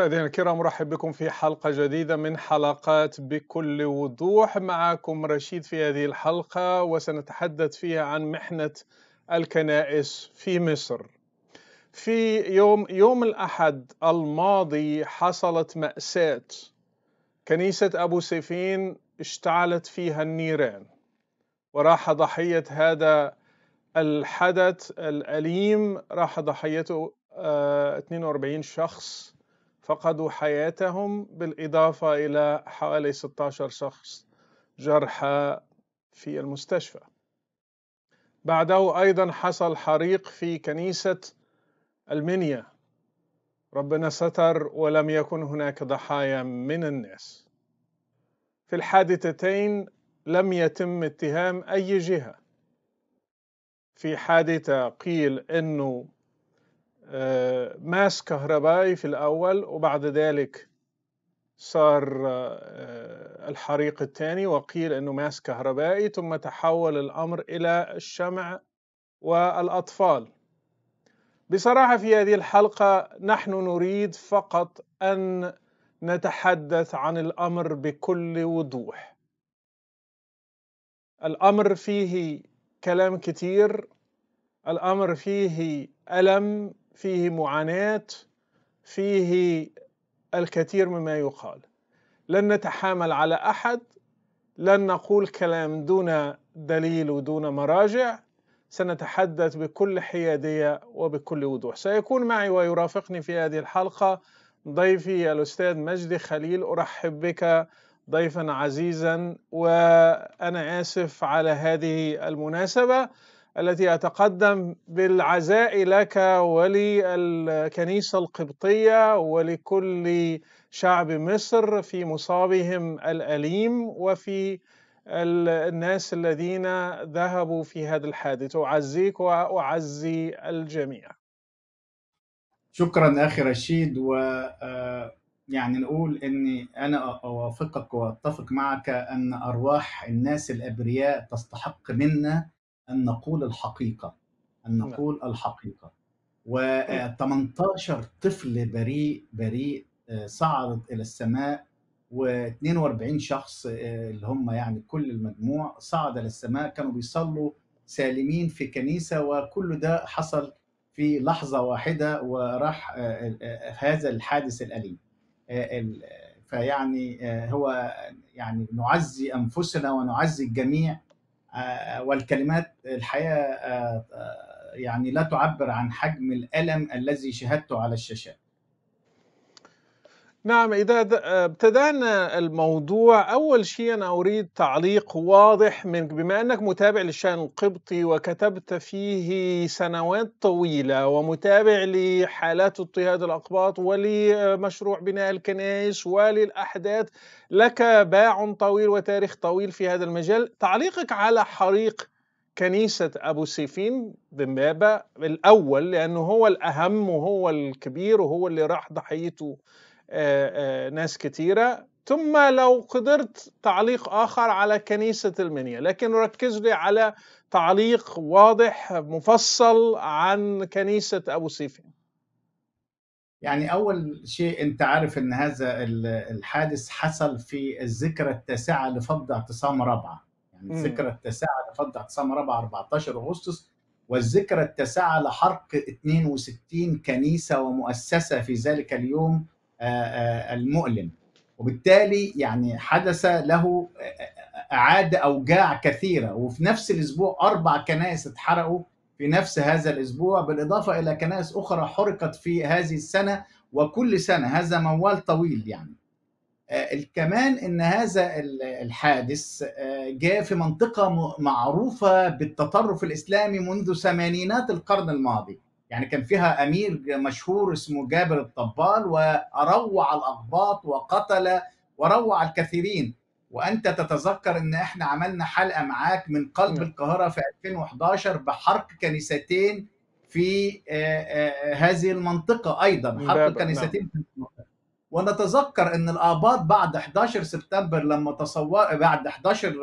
مشاهدينا الكرام ارحب بكم في حلقه جديده من حلقات بكل وضوح معكم رشيد في هذه الحلقه وسنتحدث فيها عن محنه الكنائس في مصر. في يوم يوم الاحد الماضي حصلت ماساه كنيسه ابو سيفين اشتعلت فيها النيران وراح ضحيه هذا الحدث الاليم راح ضحيته 42 آه، شخص فقدوا حياتهم بالإضافة إلى حوالي 16 شخص جرحى في المستشفى بعده أيضا حصل حريق في كنيسة المنيا ربنا ستر ولم يكن هناك ضحايا من الناس في الحادثتين لم يتم اتهام أي جهة في حادثة قيل أنه آه، ماس كهربائي في الأول وبعد ذلك صار آه، الحريق الثاني وقيل أنه ماس كهربائي ثم تحول الأمر إلى الشمع والأطفال بصراحة في هذه الحلقة نحن نريد فقط أن نتحدث عن الأمر بكل وضوح الأمر فيه كلام كتير الأمر فيه ألم فيه معاناة فيه الكثير مما يقال لن نتحامل على أحد لن نقول كلام دون دليل ودون مراجع سنتحدث بكل حيادية وبكل وضوح سيكون معي ويرافقني في هذه الحلقة ضيفي الأستاذ مجدي خليل أرحب بك ضيفا عزيزا وأنا آسف على هذه المناسبة التي أتقدم بالعزاء لك وللكنيسة القبطية ولكل شعب مصر في مصابهم الأليم وفي الناس الذين ذهبوا في هذا الحادث أعزيك وأعزي الجميع شكرا أخي رشيد و آه، يعني نقول أني أنا أوافقك وأتفق معك أن أرواح الناس الأبرياء تستحق منا أن نقول الحقيقة أن نعم. نقول الحقيقة و18 نعم. طفل بريء بريء آه، صعد إلى السماء و42 شخص آه، اللي هم يعني كل المجموع صعد إلى السماء كانوا بيصلوا سالمين في كنيسة وكل ده حصل في لحظة واحدة وراح آه، هذا الحادث الأليم فيعني هو يعني نعزي أنفسنا ونعزي الجميع آه، والكلمات الحقيقه آه، آه، يعني لا تعبر عن حجم الالم الذي شاهدته على الشاشات نعم إذا ابتدأنا الموضوع أول شيء أنا أريد تعليق واضح منك بما أنك متابع للشأن القبطي وكتبت فيه سنوات طويلة ومتابع لحالات اضطهاد الأقباط ولمشروع بناء الكنائس وللأحداث لك باع طويل وتاريخ طويل في هذا المجال تعليقك على حريق كنيسة أبو سيفين بمبابة الأول لأنه هو الأهم وهو الكبير وهو اللي راح ضحيته آه، آه، ناس كثيرة ثم لو قدرت تعليق آخر على كنيسة المنيا لكن ركز لي على تعليق واضح مفصل عن كنيسة أبو سيفين يعني أول شيء أنت عارف أن هذا الحادث حصل في الذكرى التاسعة لفض اعتصام رابعة يعني الذكرى التاسعة لفض اعتصام رابعة 14 أغسطس والذكرى التاسعة لحرق 62 كنيسة ومؤسسة في ذلك اليوم آه، آه، المؤلم وبالتالي يعني حدث له أعاد أوجاع كثيرة وفي نفس الأسبوع أربع كنائس اتحرقوا في نفس هذا الأسبوع بالإضافة إلى كنائس أخرى حرقت في هذه السنة وكل سنة هذا موال طويل يعني آه، كمان ان هذا الحادث جاء في منطقه معروفه بالتطرف الاسلامي منذ ثمانينات القرن الماضي يعني كان فيها امير مشهور اسمه جابر الطبال واروع الاقباط وقتل وروع الكثيرين وانت تتذكر ان احنا عملنا حلقه معاك من قلب نعم. القاهره في 2011 بحرق كنيستين في آه، آه، هذه المنطقه ايضا حرق كنيستين نعم. في المنطقه ونتذكر ان الاباط بعد 11 سبتمبر لما تصور بعد 11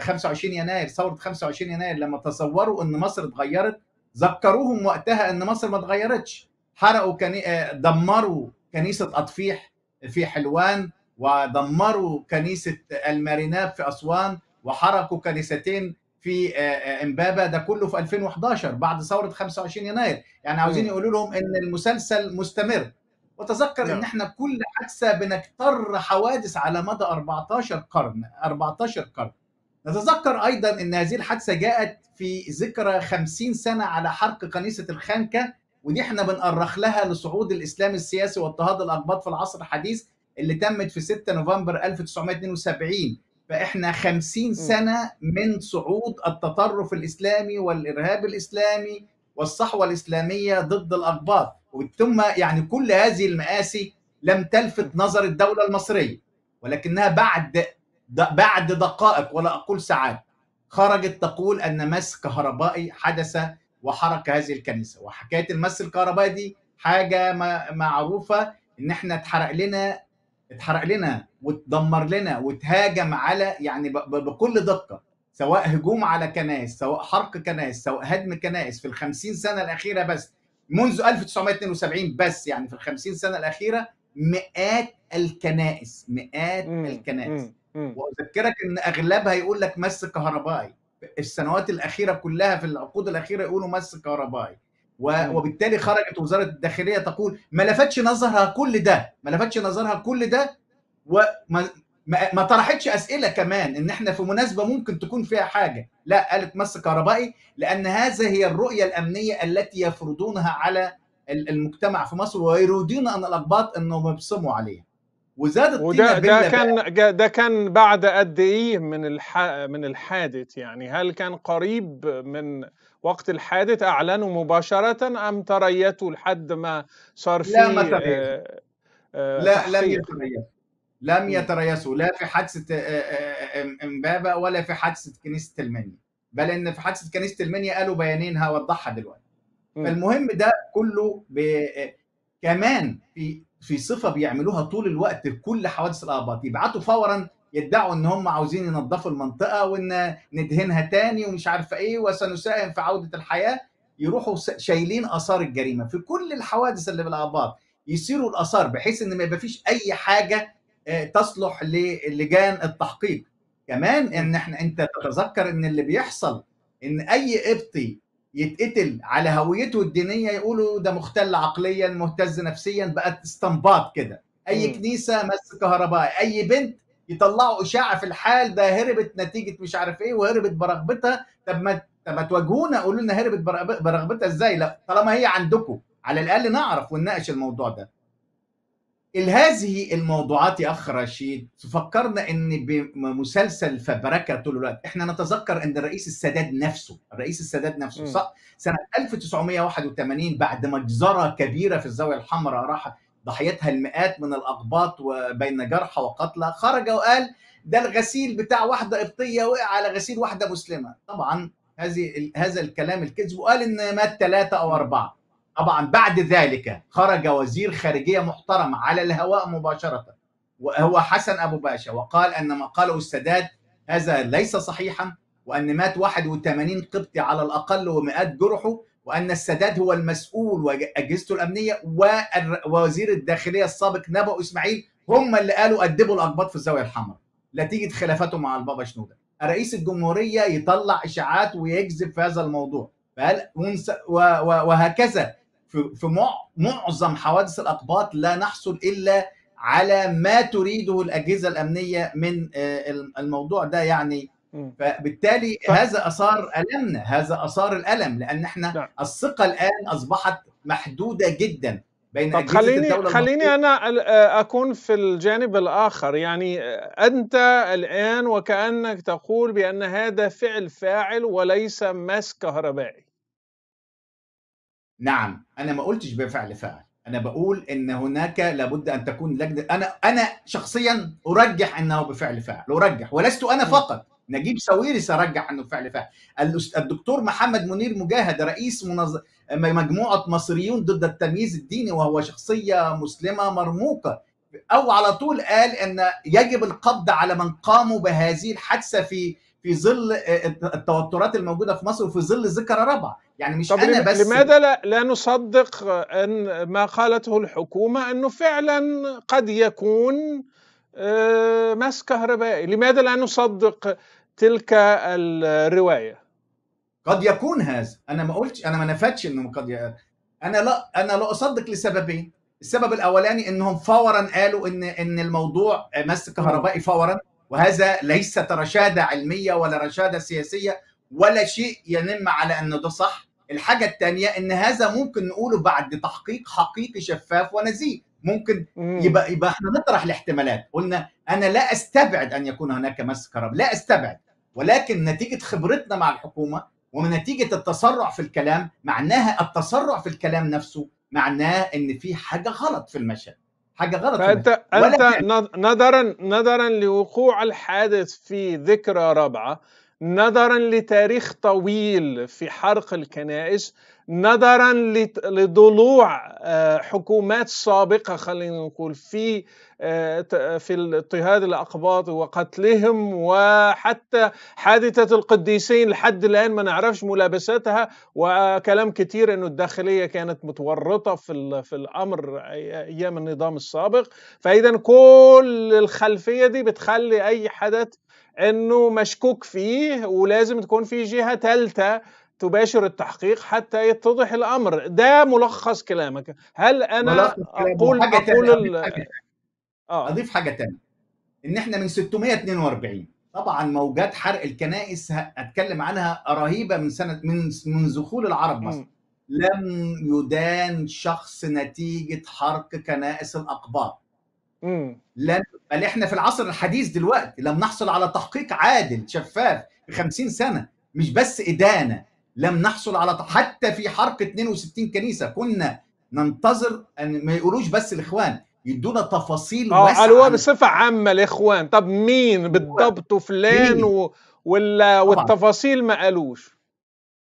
25 آه، يناير ثوره 25 يناير لما تصوروا ان مصر اتغيرت ذكروهم وقتها ان مصر ما اتغيرتش حرقوا كني... آه، دمروا كنيسه اطفيح في حلوان ودمروا كنيسه الماريناب في اسوان وحرقوا كنيستين في آه، آه، امبابه ده كله في 2011 بعد ثوره 25 يناير يعني عاوزين أيوه. يقولوا لهم ان المسلسل مستمر وتذكر ان نعم. احنا كل حادثه بنكتر حوادث على مدى 14 قرن 14 قرن نتذكر أيضا أن هذه الحادثة جاءت في ذكرى 50 سنة على حرق كنيسة الخانكة ودي احنا بنأرخ لها لصعود الإسلام السياسي واضطهاد الأقباط في العصر الحديث اللي تمت في 6 نوفمبر 1972 فاحنا 50 سنة من صعود التطرف الإسلامي والإرهاب الإسلامي والصحوة الإسلامية ضد الأقباط ثم يعني كل هذه المآسي لم تلفت نظر الدولة المصرية ولكنها بعد بعد دقائق ولا أقول ساعات خرجت تقول أن مس كهربائي حدث وحرك هذه الكنيسة وحكاية المس الكهربائي دي حاجة معروفة إن إحنا اتحرق لنا اتحرق لنا واتدمر لنا واتهاجم على يعني بكل دقة سواء هجوم على كنائس سواء حرق كنائس سواء هدم كنائس في الخمسين سنة الأخيرة بس منذ 1972 بس يعني في الخمسين سنة الأخيرة مئات الكنائس مئات الكنائس واذكرك ان اغلبها يقول لك مس كهربائي السنوات الاخيره كلها في العقود الاخيره يقولوا مس كهربائي وبالتالي خرجت وزاره الداخليه تقول ما لفتش نظرها كل ده ما لفتش نظرها كل ده وما ما طرحتش اسئله كمان ان احنا في مناسبه ممكن تكون فيها حاجه لا قالت مس كهربائي لان هذا هي الرؤيه الامنيه التي يفرضونها على المجتمع في مصر ويريدون ان الاقباط انهم يبصموا عليها وزاد الطينه وده ده كان ده كان بعد قد ايه من الح... من الحادث يعني هل كان قريب من وقت الحادث اعلنوا مباشره ام تريثوا لحد ما صار في لا ما تريثوا آه، آه، لا لم يتريثوا لم يتريثوا لا في حادثه آه، امبابه ولا في حادثه كنيسه المنيا بل ان في حادثه كنيسه المنيا قالوا بيانين هوضحها دلوقتي فالمهم ده كله ب... كمان في في صفه بيعملوها طول الوقت في كل حوادث الاهباط يبعتوا فورا يدعوا ان هم عاوزين ينظفوا المنطقه وان ندهنها تاني ومش عارف ايه وسنساهم في عوده الحياه يروحوا شايلين اثار الجريمه في كل الحوادث اللي بالاهباط يصيروا الاثار بحيث ان ما يبقى فيش اي حاجه آه، تصلح للجان التحقيق كمان ان احنا انت تتذكر ان اللي بيحصل ان اي قبطي يتقتل على هويته الدينيه يقولوا ده مختل عقليا مهتز نفسيا بقت استنباط كده اي م. كنيسه مس كهربائي اي بنت يطلعوا اشاعه في الحال ده هربت نتيجه مش عارف ايه وهربت برغبتها طب ما طب ما تواجهونا قولوا لنا هربت برغبتها ازاي لا طالما هي عندكم على الاقل نعرف ونناقش الموضوع ده هذه الموضوعات يا اخ رشيد تفكرنا ان بمسلسل فبركه طول الوقت احنا نتذكر ان الرئيس السادات نفسه الرئيس السادات نفسه م. سنه 1981 بعد مجزره كبيره في الزاويه الحمراء راح ضحيتها المئات من الاقباط وبين جرحى وقتلى خرج وقال ده الغسيل بتاع واحده قبطيه وقع على غسيل واحده مسلمه طبعا هذه هذا الكلام الكذب وقال ان مات ثلاثه او اربعه طبعا بعد ذلك خرج وزير خارجيه محترم على الهواء مباشره وهو حسن ابو باشا وقال ان ما قاله السادات هذا ليس صحيحا وان مات 81 قبطي على الاقل ومئات جرحوا وان السادات هو المسؤول واجهزته الامنيه ووزير الداخليه السابق نبأ اسماعيل هم اللي قالوا ادبوا الاقباط في الزاويه الحمراء نتيجه خلافاته مع البابا شنوده رئيس الجمهوريه يطلع اشاعات ويكذب في هذا الموضوع وهكذا في معظم حوادث الاقباط لا نحصل الا على ما تريده الاجهزه الامنيه من آه، الموضوع ده يعني فبالتالي ف... هذا اثار المنا هذا اثار الالم لان احنا نعم. الثقه الان اصبحت محدوده جدا بين طب خليني خليني انا آه، اكون في الجانب الاخر يعني آه، انت الان وكانك تقول بان هذا فعل فاعل وليس ماس كهربائي نعم انا ما قلتش بفعل فاعل انا بقول ان هناك لابد ان تكون لجنه انا انا شخصيا ارجح انه بفعل فاعل ارجح ولست انا فقط نجيب سويرس ارجح انه بفعل فاعل الدكتور محمد منير مجاهد رئيس منظ... مجموعه مصريون ضد التمييز الديني وهو شخصيه مسلمه مرموقه او على طول قال ان يجب القبض على من قاموا بهذه الحادثه في في ظل آه، التوترات الموجوده في مصر وفي ظل ذكرى رابعه يعني مش انا بس لماذا لا, لا نصدق ان ما قالته الحكومه انه فعلا قد يكون آه، ماس كهربائي لماذا لا نصدق تلك الروايه قد يكون هذا انا ما قلتش انا ما نفتش انه قد يكون انا لا انا لا اصدق لسببين السبب الاولاني انهم فورا قالوا ان ان الموضوع مس كهربائي فورا وهذا ليس رشاده علميه ولا رشاده سياسيه ولا شيء ينم على انه ده صح الحاجه الثانيه ان هذا ممكن نقوله بعد تحقيق حقيقي شفاف ونزيه ممكن يبقى يبقى احنا نطرح الاحتمالات قلنا انا لا استبعد ان يكون هناك مس كهرباء لا استبعد ولكن نتيجه خبرتنا مع الحكومه ونتيجه التسرع في الكلام معناها التسرع في الكلام نفسه معناه ان في حاجه غلط في المشهد حاجه غلط فانت انت نظرا نظرا لوقوع الحادث في ذكرى رابعه نظرا لتاريخ طويل في حرق الكنائس نظرا لضلوع آه، حكومات سابقه خلينا نقول في آه، في اضطهاد الاقباط وقتلهم وحتى حادثه القديسين لحد الان ما نعرفش ملابساتها وكلام كثير انه الداخليه كانت متورطه في في الامر ايام النظام السابق فاذا كل الخلفيه دي بتخلي اي حدث انه مشكوك فيه ولازم تكون في جهه ثالثه تباشر التحقيق حتى يتضح الامر ده ملخص كلامك هل انا اقول حاجة اقول ال... حاجة اضيف حاجه ثانيه آه. ان احنا من 642 طبعا موجات حرق الكنائس اتكلم عنها رهيبه من سنه من منذ دخول العرب مصر لم يدان شخص نتيجه حرق كنائس الاقباط لم بل احنا في العصر الحديث دلوقتي لم نحصل على تحقيق عادل شفاف في 50 سنه مش بس ادانه لم نحصل على حتى في حرق 62 كنيسه كنا ننتظر ان ما يقولوش بس الاخوان يدونا تفاصيل اه قالوا بصفه عامه الاخوان طب مين بالضبط وفلان و... وال... والتفاصيل ما قالوش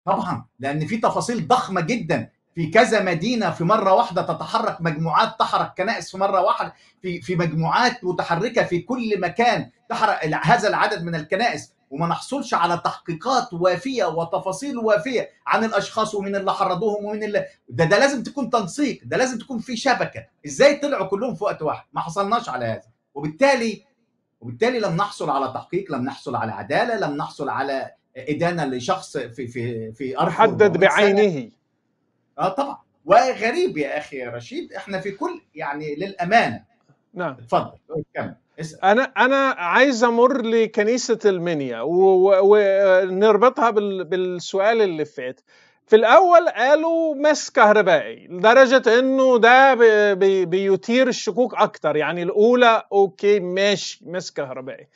طبعا لان في تفاصيل ضخمه جدا في كذا مدينه في مره واحده تتحرك مجموعات تحرق كنائس في مره واحده في في مجموعات متحركه في كل مكان تحرق هذا العدد من الكنائس وما نحصلش على تحقيقات وافيه وتفاصيل وافيه عن الاشخاص ومين اللي حرضوهم ومين اللي ده ده لازم تكون تنسيق ده لازم تكون في شبكه ازاي طلعوا كلهم في وقت واحد ما حصلناش على هذا وبالتالي وبالتالي لم نحصل على تحقيق لم نحصل على عداله لم نحصل على ادانه لشخص في في في أرض حدد بعينه اه طبعا وغريب يا اخي رشيد احنا في كل يعني للامانه نعم اتفضل كمل انا انا عايز امر لكنيسه المنيا ونربطها بالسؤال اللي فات في الاول قالوا مس كهربائي لدرجه انه ده بيثير الشكوك اكتر يعني الاولى اوكي ماشي مس كهربائي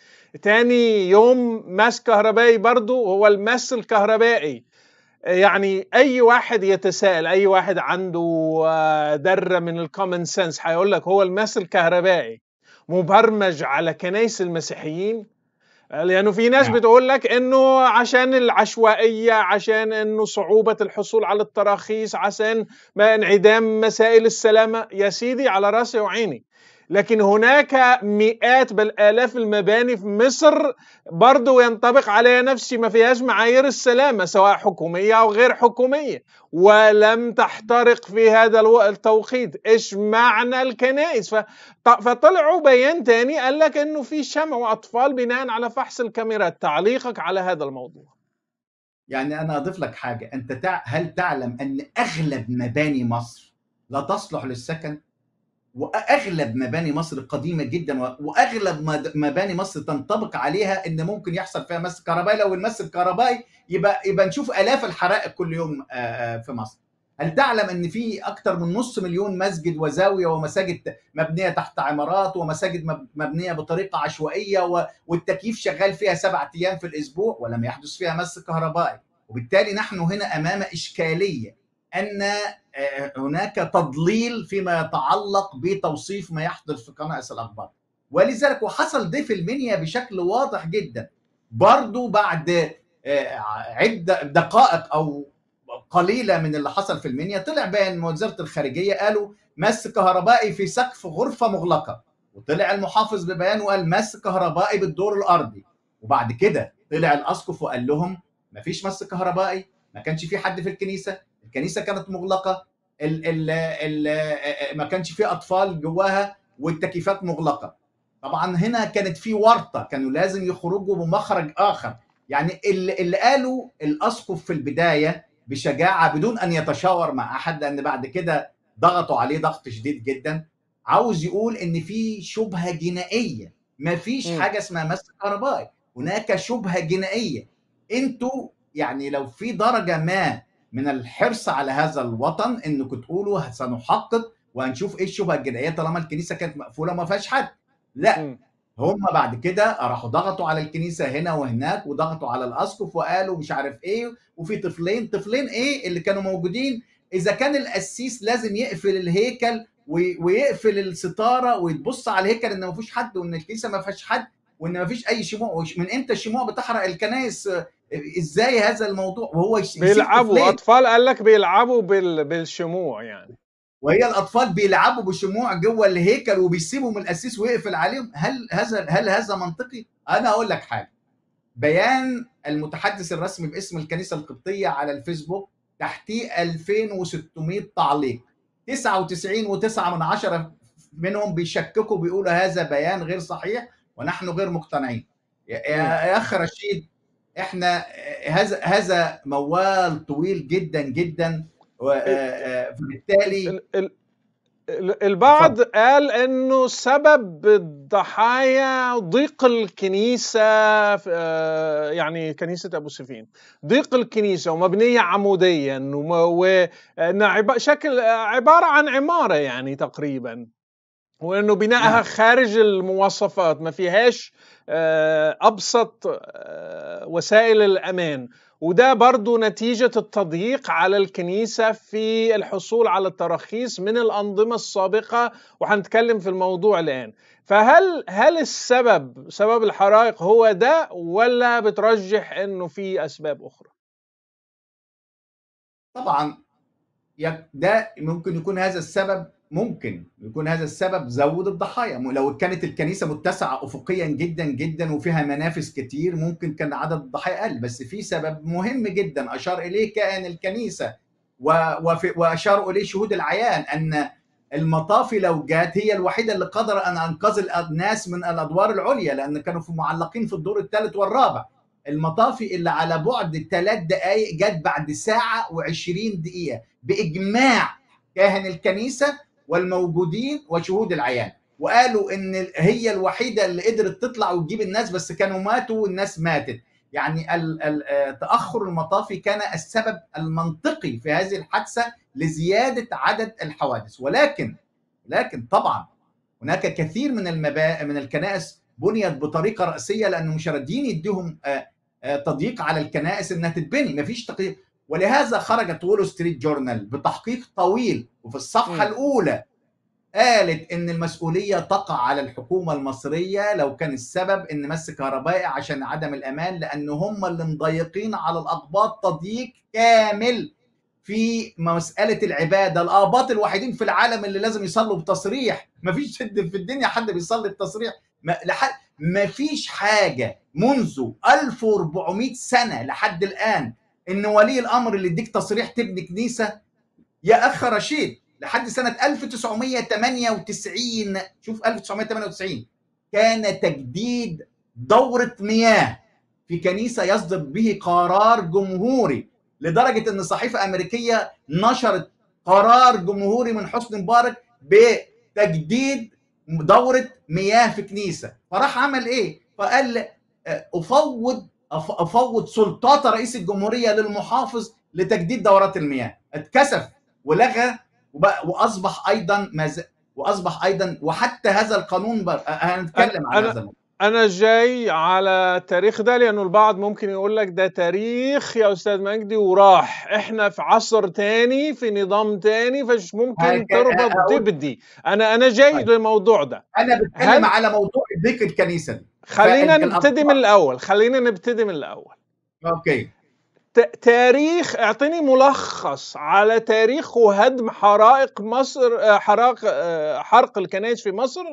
تاني يوم مس كهربائي برضو هو المس الكهربائي يعني اي واحد يتساءل اي واحد عنده آه، ذره من الكومن سنس هيقول لك هو الماس الكهربائي مبرمج على كنايس المسيحيين لانه يعني في ناس نعم. بتقول لك انه عشان العشوائيه عشان انه صعوبه الحصول على التراخيص عشان ما انعدام مسائل السلامه يا سيدي على راسي وعيني لكن هناك مئات بل آلاف المباني في مصر برضو ينطبق عليها نفس ما فيهاش معايير السلامة سواء حكومية أو غير حكومية ولم تحترق في هذا التوقيت إيش معنى الكنائس فطلعوا بيان تاني قال لك أنه في شمع وأطفال بناء على فحص الكاميرات تعليقك على هذا الموضوع يعني انا اضيف لك حاجه انت تع... هل تعلم ان اغلب مباني مصر لا تصلح للسكن واغلب مباني مصر قديمه جدا واغلب مباني مصر تنطبق عليها ان ممكن يحصل فيها مس كهربائي لو المس الكهربائي يبقى يبقى نشوف الاف الحرائق كل يوم آه، آه، في مصر هل تعلم ان في اكثر من نص مليون مسجد وزاويه ومساجد مبنيه تحت عمارات ومساجد مبنيه بطريقه عشوائيه والتكييف شغال فيها سبعة ايام في الاسبوع ولم يحدث فيها مس كهربائي وبالتالي نحن هنا امام اشكاليه ان آه، هناك تضليل فيما يتعلق بتوصيف ما يحدث في قناه الاخبار ولذلك وحصل ده في المنيا بشكل واضح جدا برضو بعد آه، عدة دقائق أو قليلة من اللي حصل في المنيا طلع بيان من وزارة الخارجية قالوا مس كهربائي في سقف غرفة مغلقة وطلع المحافظ ببيان وقال مس كهربائي بالدور الأرضي وبعد كده طلع الأسقف وقال لهم مفيش مس كهربائي ما كانش في حد في الكنيسة الكنيسه كانت مغلقه الـ الـ الـ ما كانش في اطفال جواها والتكييفات مغلقه طبعا هنا كانت في ورطه كانوا لازم يخرجوا بمخرج اخر يعني اللي قالوا الاسقف في البدايه بشجاعه بدون ان يتشاور مع احد لان بعد كده ضغطوا عليه ضغط شديد جدا عاوز يقول ان في شبهه جنائيه ما فيش حاجه اسمها مس كهربائي هناك شبهه جنائيه انتوا يعني لو في درجه ما من الحرص على هذا الوطن انكم تقولوا سنحقق وهنشوف ايه الشبهه الجنائيه طالما الكنيسه كانت مقفوله وما فيهاش حد لا هم بعد كده راحوا ضغطوا على الكنيسه هنا وهناك وضغطوا على الاسقف وقالوا مش عارف ايه وفي طفلين طفلين ايه اللي كانوا موجودين اذا كان القسيس لازم يقفل الهيكل ويقفل الستاره ويتبص على الهيكل ان ما فيش حد وان الكنيسه ما فيهاش حد وان ما فيش اي شموع من امتى الشموع بتحرق الكنائس ازاي هذا الموضوع وهو بيلعبوا اطفال قال لك بيلعبوا بالشموع يعني وهي الاطفال بيلعبوا بشموع جوه الهيكل وبيسيبهم الاسيس ويقفل عليهم هل هذا هل هذا منطقي؟ انا اقول لك حاجه بيان المتحدث الرسمي باسم الكنيسه القبطيه على الفيسبوك تحتيه 2600 تعليق 99.9 من عشرة منهم بيشككوا بيقولوا هذا بيان غير صحيح ونحن غير مقتنعين يا اخ رشيد احنا هذا هذا موال طويل جدا جدا وبالتالي آه، آه، البعض قال انه سبب الضحايا ضيق الكنيسه آه، يعني كنيسه ابو سفين ضيق الكنيسه ومبنيه عموديا وشكل عباره عن عماره يعني تقريبا وانه بنائها نعم. خارج المواصفات ما فيهاش آه، ابسط آه، وسائل الامان وده برضو نتيجة التضييق على الكنيسة في الحصول على التراخيص من الأنظمة السابقة وهنتكلم في الموضوع الآن فهل هل السبب سبب الحرائق هو ده ولا بترجح أنه في أسباب أخرى طبعا ده ممكن يكون هذا السبب ممكن يكون هذا السبب زود الضحايا لو كانت الكنيسه متسعه افقيا جدا جدا وفيها منافس كتير ممكن كان عدد الضحايا اقل بس في سبب مهم جدا اشار اليه كائن الكنيسه واشار اليه شهود العيان ان المطافي لو جات هي الوحيده اللي قدر ان انقذ الناس من الادوار العليا لان كانوا في معلقين في الدور الثالث والرابع المطافي اللي على بعد ثلاث دقائق جت بعد ساعه و20 دقيقه باجماع كاهن الكنيسه والموجودين وشهود العيان وقالوا ان هي الوحيده اللي قدرت تطلع وتجيب الناس بس كانوا ماتوا والناس ماتت يعني آه، تاخر المطافي كان السبب المنطقي في هذه الحادثه لزياده عدد الحوادث ولكن لكن طبعا هناك كثير من المبا... من الكنائس بنيت بطريقه راسيه لانه مش راضيين يديهم آه، آه، تضييق على الكنائس انها تتبني مفيش تقي... ولهذا خرجت وول ستريت جورنال بتحقيق طويل وفي الصفحة م. الأولى قالت إن المسؤولية تقع على الحكومة المصرية لو كان السبب إن مس كهربائي عشان عدم الأمان لأن هم اللي مضيقين على الأقباط تضييق كامل في مسألة العبادة الآباط الوحيدين في العالم اللي لازم يصلوا بتصريح ما حد في الدنيا حد بيصلي بتصريح لحد فيش حاجة منذ 1400 سنة لحد الآن ان ولي الامر اللي اديك تصريح تبني كنيسه يا اخ رشيد لحد سنه 1998 شوف 1998 كان تجديد دوره مياه في كنيسه يصدر به قرار جمهوري لدرجه ان صحيفه امريكيه نشرت قرار جمهوري من حسني مبارك بتجديد دوره مياه في كنيسه فراح عمل ايه فقال آه، افوض افوض سلطات رئيس الجمهوريه للمحافظ لتجديد دورات المياه اتكسف ولغى واصبح ايضا مز... واصبح ايضا وحتى هذا القانون بر... هنتكلم عن هذا انا جاي على تاريخ ده لانه البعض ممكن يقول لك ده تاريخ يا استاذ مجدي وراح احنا في عصر تاني في نظام تاني فمش ممكن تربط تبدي انا انا جاي طيب. للموضوع ده انا بتكلم هل... على موضوع ديك الكنيسه دي خلينا نبتدي من الاول خلينا نبتدي من الاول اوكي تاريخ اعطيني ملخص على تاريخ وهدم حرائق مصر آه، حرق آه، حرق الكنائس في مصر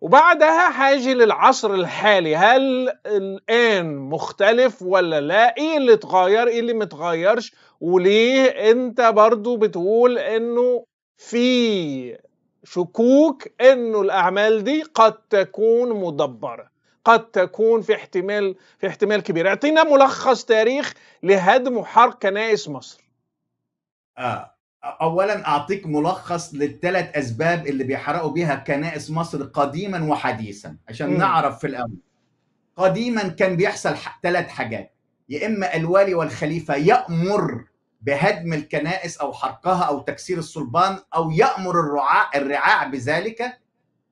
وبعدها هاجي للعصر الحالي هل الان مختلف ولا لا ايه اللي اتغير ايه اللي متغيرش وليه انت برضو بتقول انه في شكوك انه الاعمال دي قد تكون مدبره قد تكون في احتمال في احتمال كبير اعطينا ملخص تاريخ لهدم وحرق كنائس مصر آه. اولا اعطيك ملخص للثلاث اسباب اللي بيحرقوا بيها كنائس مصر قديما وحديثا عشان م. نعرف في الاول قديما كان بيحصل ثلاث حاجات يا اما الوالي والخليفه يامر بهدم الكنائس او حرقها او تكسير الصلبان او يامر الرعاع الرعاع بذلك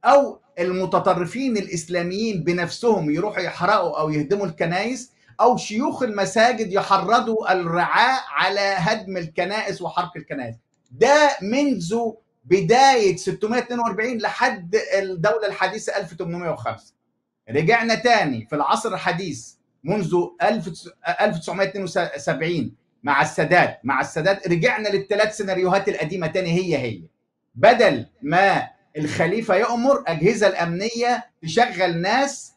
او المتطرفين الاسلاميين بنفسهم يروحوا يحرقوا او يهدموا الكنائس او شيوخ المساجد يحرضوا الرعاع على هدم الكنائس وحرق الكنائس ده منذ بدايه 642 لحد الدوله الحديثه 1805 رجعنا تاني في العصر الحديث منذ 1972 مع السادات مع السادات رجعنا للثلاث سيناريوهات القديمه تاني هي هي بدل ما الخليفه يامر اجهزه الامنيه تشغل ناس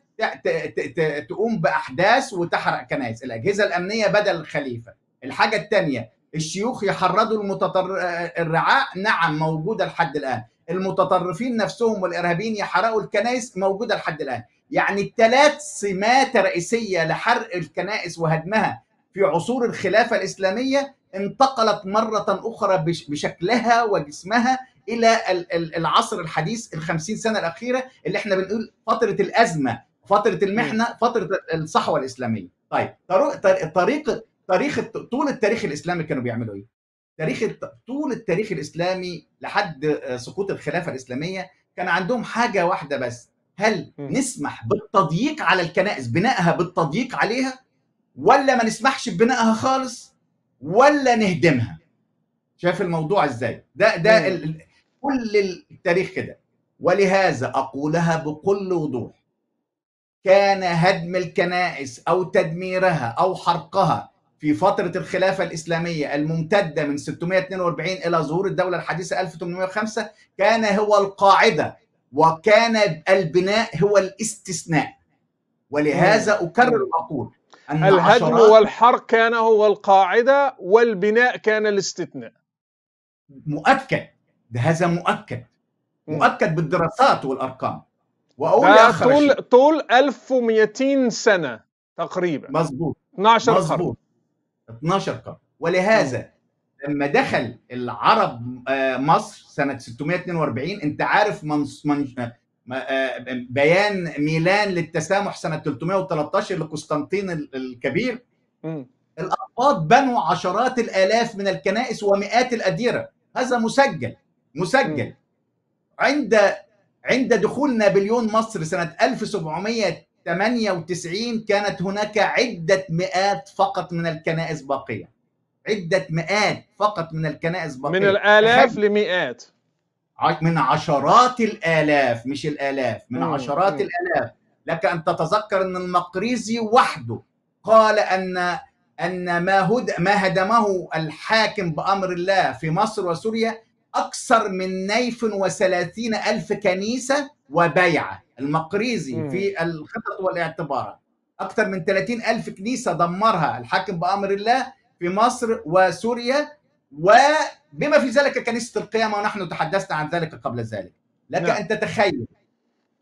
تقوم باحداث وتحرق كنائس الاجهزه الامنيه بدل الخليفه الحاجه الثانيه الشيوخ يحرضوا المتطر... الرعاع نعم موجوده لحد الان المتطرفين نفسهم والارهابيين يحرقوا الكنائس موجوده لحد الان يعني الثلاث سمات رئيسيه لحرق الكنائس وهدمها في عصور الخلافة الإسلامية انتقلت مرة أخرى بشكلها وجسمها إلى العصر الحديث الخمسين سنة الأخيرة اللي احنا بنقول فترة الأزمة فترة المحنة فترة الصحوة الإسلامية طيب طريق تاريخ طول التاريخ الإسلامي كانوا بيعملوا إيه؟ تاريخ طول التاريخ الإسلامي لحد آه، سقوط الخلافة الإسلامية كان عندهم حاجة واحدة بس هل نسمح بالتضييق على الكنائس بنائها بالتضييق عليها ولا ما نسمحش ببنائها خالص ولا نهدمها شايف الموضوع ازاي ده ده ال... كل التاريخ كده ولهذا اقولها بكل وضوح كان هدم الكنائس او تدميرها او حرقها في فتره الخلافه الاسلاميه الممتده من 642 الى ظهور الدوله الحديثه 1805 كان هو القاعده وكان البناء هو الاستثناء ولهذا اكرر واقول أن الهدم والحرق كان هو القاعدة والبناء كان الاستثناء مؤكد ده هذا مؤكد مؤكد بالدراسات والأرقام وأقول طول طول 1200 سنة تقريبا مظبوط 12 مزبوط. قرن 12 قرن ولهذا لما دخل العرب آه، مصر سنة 642 انت عارف من... آه، بيان ميلان للتسامح سنه 313 لقسطنطين الكبير الاقباط بنوا عشرات الالاف من الكنائس ومئات الاديره هذا مسجل مسجل عند عند دخول نابليون مصر سنه 1798 كانت هناك عده مئات فقط من الكنائس باقيه عده مئات فقط من الكنائس باقيه من الالاف لمئات من عشرات الآلاف مش الآلاف من عشرات الآلاف لك أن تتذكر أن المقريزي وحده قال أن أن ما, هد ما هدمه الحاكم بأمر الله في مصر وسوريا أكثر من نيف وثلاثين ألف كنيسة وبيعة المقريزي في الخطط والاعتبارات أكثر من 30 ألف كنيسة دمرها الحاكم بأمر الله في مصر وسوريا وبما في ذلك كنيسه القيامه ونحن تحدثنا عن ذلك قبل ذلك لك نعم. ان تتخيل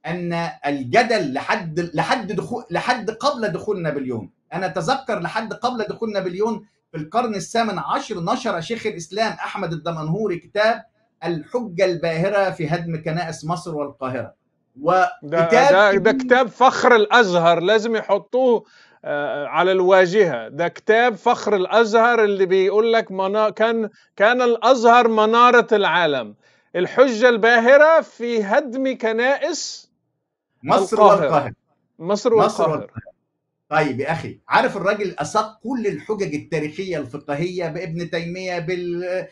ان الجدل لحد لحد دخول لحد قبل دخول نابليون انا اتذكر لحد قبل دخول نابليون في القرن الثامن عشر نشر شيخ الاسلام احمد الدمنهوري كتاب الحجه الباهره في هدم كنائس مصر والقاهره وكتاب ده, ده, ده كتاب فخر الازهر لازم يحطوه على الواجهه ده كتاب فخر الازهر اللي بيقول لك منا... كان كان الازهر مناره العالم الحجه الباهره في هدم كنائس مصر والقاهره مصر والقاهره طيب يا اخي عارف الراجل اساق كل الحجج التاريخيه الفقهيه بابن تيميه بال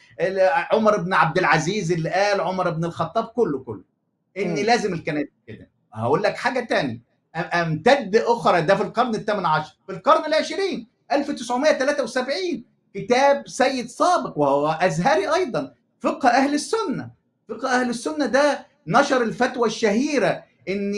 عمر بن عبد العزيز اللي قال عمر بن الخطاب كله كله ان لازم الكنائس كده هقول لك حاجه تانية امتد اخرى ده في القرن الثامن عشر في القرن العشرين 1973 كتاب سيد سابق وهو ازهري ايضا فقه اهل السنه فقه اهل السنه ده نشر الفتوى الشهيره ان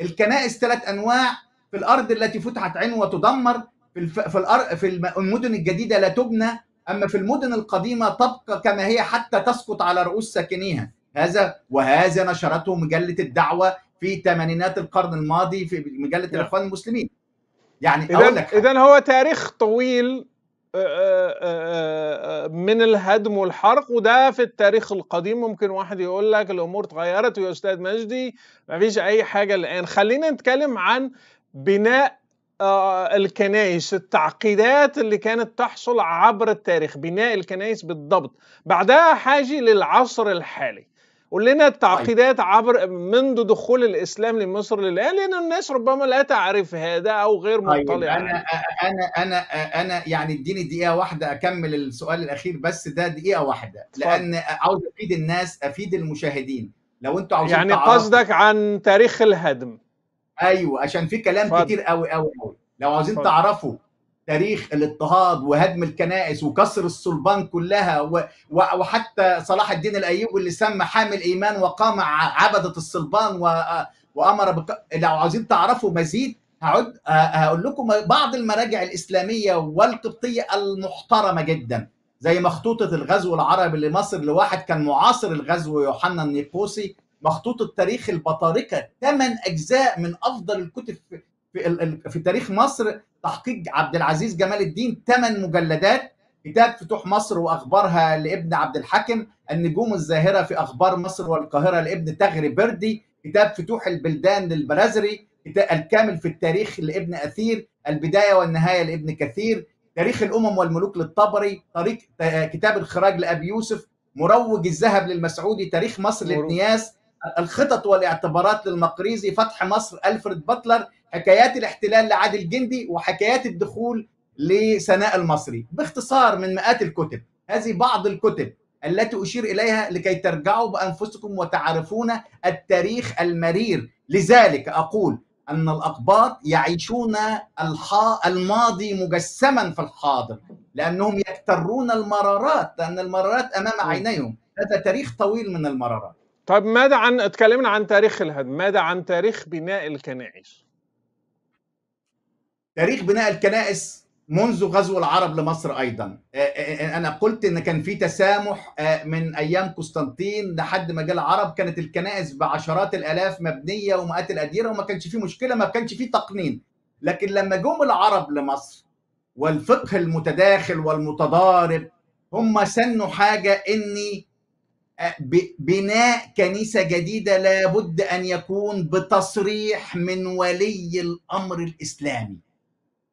الكنائس ثلاث انواع في الارض التي فتحت عنوه وتدمر في الف... في, الأر... في المدن الجديده لا تبنى اما في المدن القديمه تبقى كما هي حتى تسقط على رؤوس ساكنيها هذا وهذا نشرته مجله الدعوه في ثمانينات القرن الماضي في مجله الاخوان المسلمين يعني اقول لك اذا هو تاريخ طويل آه، آه، آه، من الهدم والحرق وده في التاريخ القديم ممكن واحد يقول لك الامور اتغيرت يا استاذ مجدي مفيش اي حاجه الان خلينا نتكلم عن بناء الكنائس التعقيدات اللي كانت تحصل عبر التاريخ بناء الكنائس بالضبط بعدها حاجي للعصر الحالي قول لنا طيب. التعقيدات عبر منذ دخول الاسلام لمصر للان لان الناس ربما لا تعرف هذا او غير طيب، مطلع انا انا انا انا يعني اديني دقيقه واحده اكمل السؤال الاخير بس ده دقيقه واحده لان عاوز افيد الناس افيد المشاهدين لو انتوا عاوزين يعني قصدك عن تاريخ الهدم ايوه عشان في كلام فضل. كتير قوي قوي قوي لو عاوزين فضل. تعرفوا تاريخ الاضطهاد وهدم الكنائس وكسر الصلبان كلها وحتى صلاح الدين الايوبي اللي سمى حامل ايمان وقام عبده الصلبان وامر بك... لو عايزين تعرفوا مزيد هقعد هقول لكم بعض المراجع الاسلاميه والقبطيه المحترمه جدا زي مخطوطه الغزو العربي لمصر لواحد كان معاصر الغزو يوحنا النيقوسي مخطوطه تاريخ البطاركه ثمان اجزاء من افضل الكتب في, في تاريخ مصر تحقيق عبد العزيز جمال الدين ثمان مجلدات كتاب فتوح مصر واخبارها لابن عبد الحكم النجوم الزاهره في اخبار مصر والقاهره لابن تغري بردي كتاب فتوح البلدان للبرازري الكامل في التاريخ لابن اثير البدايه والنهايه لابن كثير تاريخ الامم والملوك للطبري طريق آه، كتاب الخراج لابي يوسف مروج الذهب للمسعودي تاريخ مصر لابن ياس الخطط والاعتبارات للمقريزي فتح مصر الفريد باتلر حكايات الاحتلال لعادل الجندي وحكايات الدخول لسناء المصري باختصار من مئات الكتب هذه بعض الكتب التي أشير إليها لكي ترجعوا بأنفسكم وتعرفون التاريخ المرير لذلك أقول أن الأقباط يعيشون الماضي مجسما في الحاضر لأنهم يكترون المرارات لأن المرارات أمام عينيهم هذا تاريخ طويل من المرارات طيب ماذا عن اتكلمنا عن تاريخ الهدم ماذا عن تاريخ بناء الكنائس تاريخ بناء الكنائس منذ غزو العرب لمصر ايضا آه، آه، آه، انا قلت ان كان في تسامح من ايام قسطنطين لحد ما جاء العرب كانت الكنائس بعشرات الالاف مبنيه ومئات الاديره وما كانش في مشكله ما كانش في تقنين لكن لما جم العرب لمصر والفقه المتداخل والمتضارب هم سنوا حاجه اني بناء كنيسه جديده لابد ان يكون بتصريح من ولي الامر الاسلامي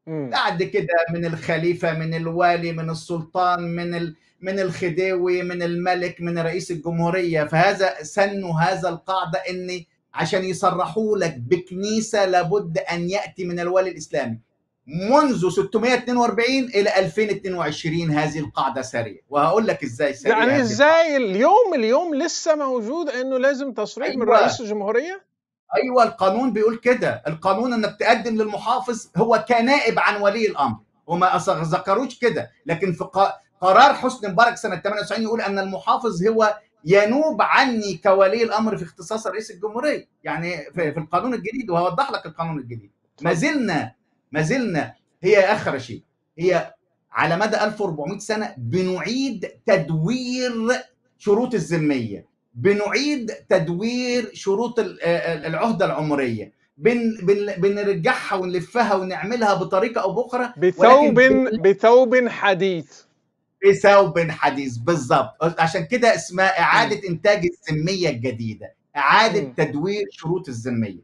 بعد كده من الخليفه من الوالي من السلطان من ال... من الخديوي من الملك من رئيس الجمهوريه فهذا سنوا هذا القاعده ان عشان يصرحوا لك بكنيسه لابد ان ياتي من الوالي الاسلامي منذ 642 الى 2022 هذه القاعده ساريه وهقول لك ازاي ساريه يعني ازاي القاعدة. اليوم اليوم لسه موجود انه لازم تصريح أيوة. من رئيس الجمهوريه ايوه القانون بيقول كده القانون انك تقدم للمحافظ هو كنائب عن ولي الامر وما ذكروش كده لكن في قرار حسن مبارك سنه 98 يقول ان المحافظ هو ينوب عني كولي الامر في اختصاص رئيس الجمهوريه يعني في القانون الجديد وهوضح لك القانون الجديد ما زلنا ما زلنا هي اخر شيء هي على مدى 1400 سنه بنعيد تدوير شروط الذميه بنعيد تدوير شروط العهده العمريه بن بن بنرجعها ونلفها ونعملها بطريقه او باخرى بثوب بثوب حديث بثوب حديث بالظبط عشان كده اسمها اعاده انتاج الذميه الجديده اعاده م. تدوير شروط الذميه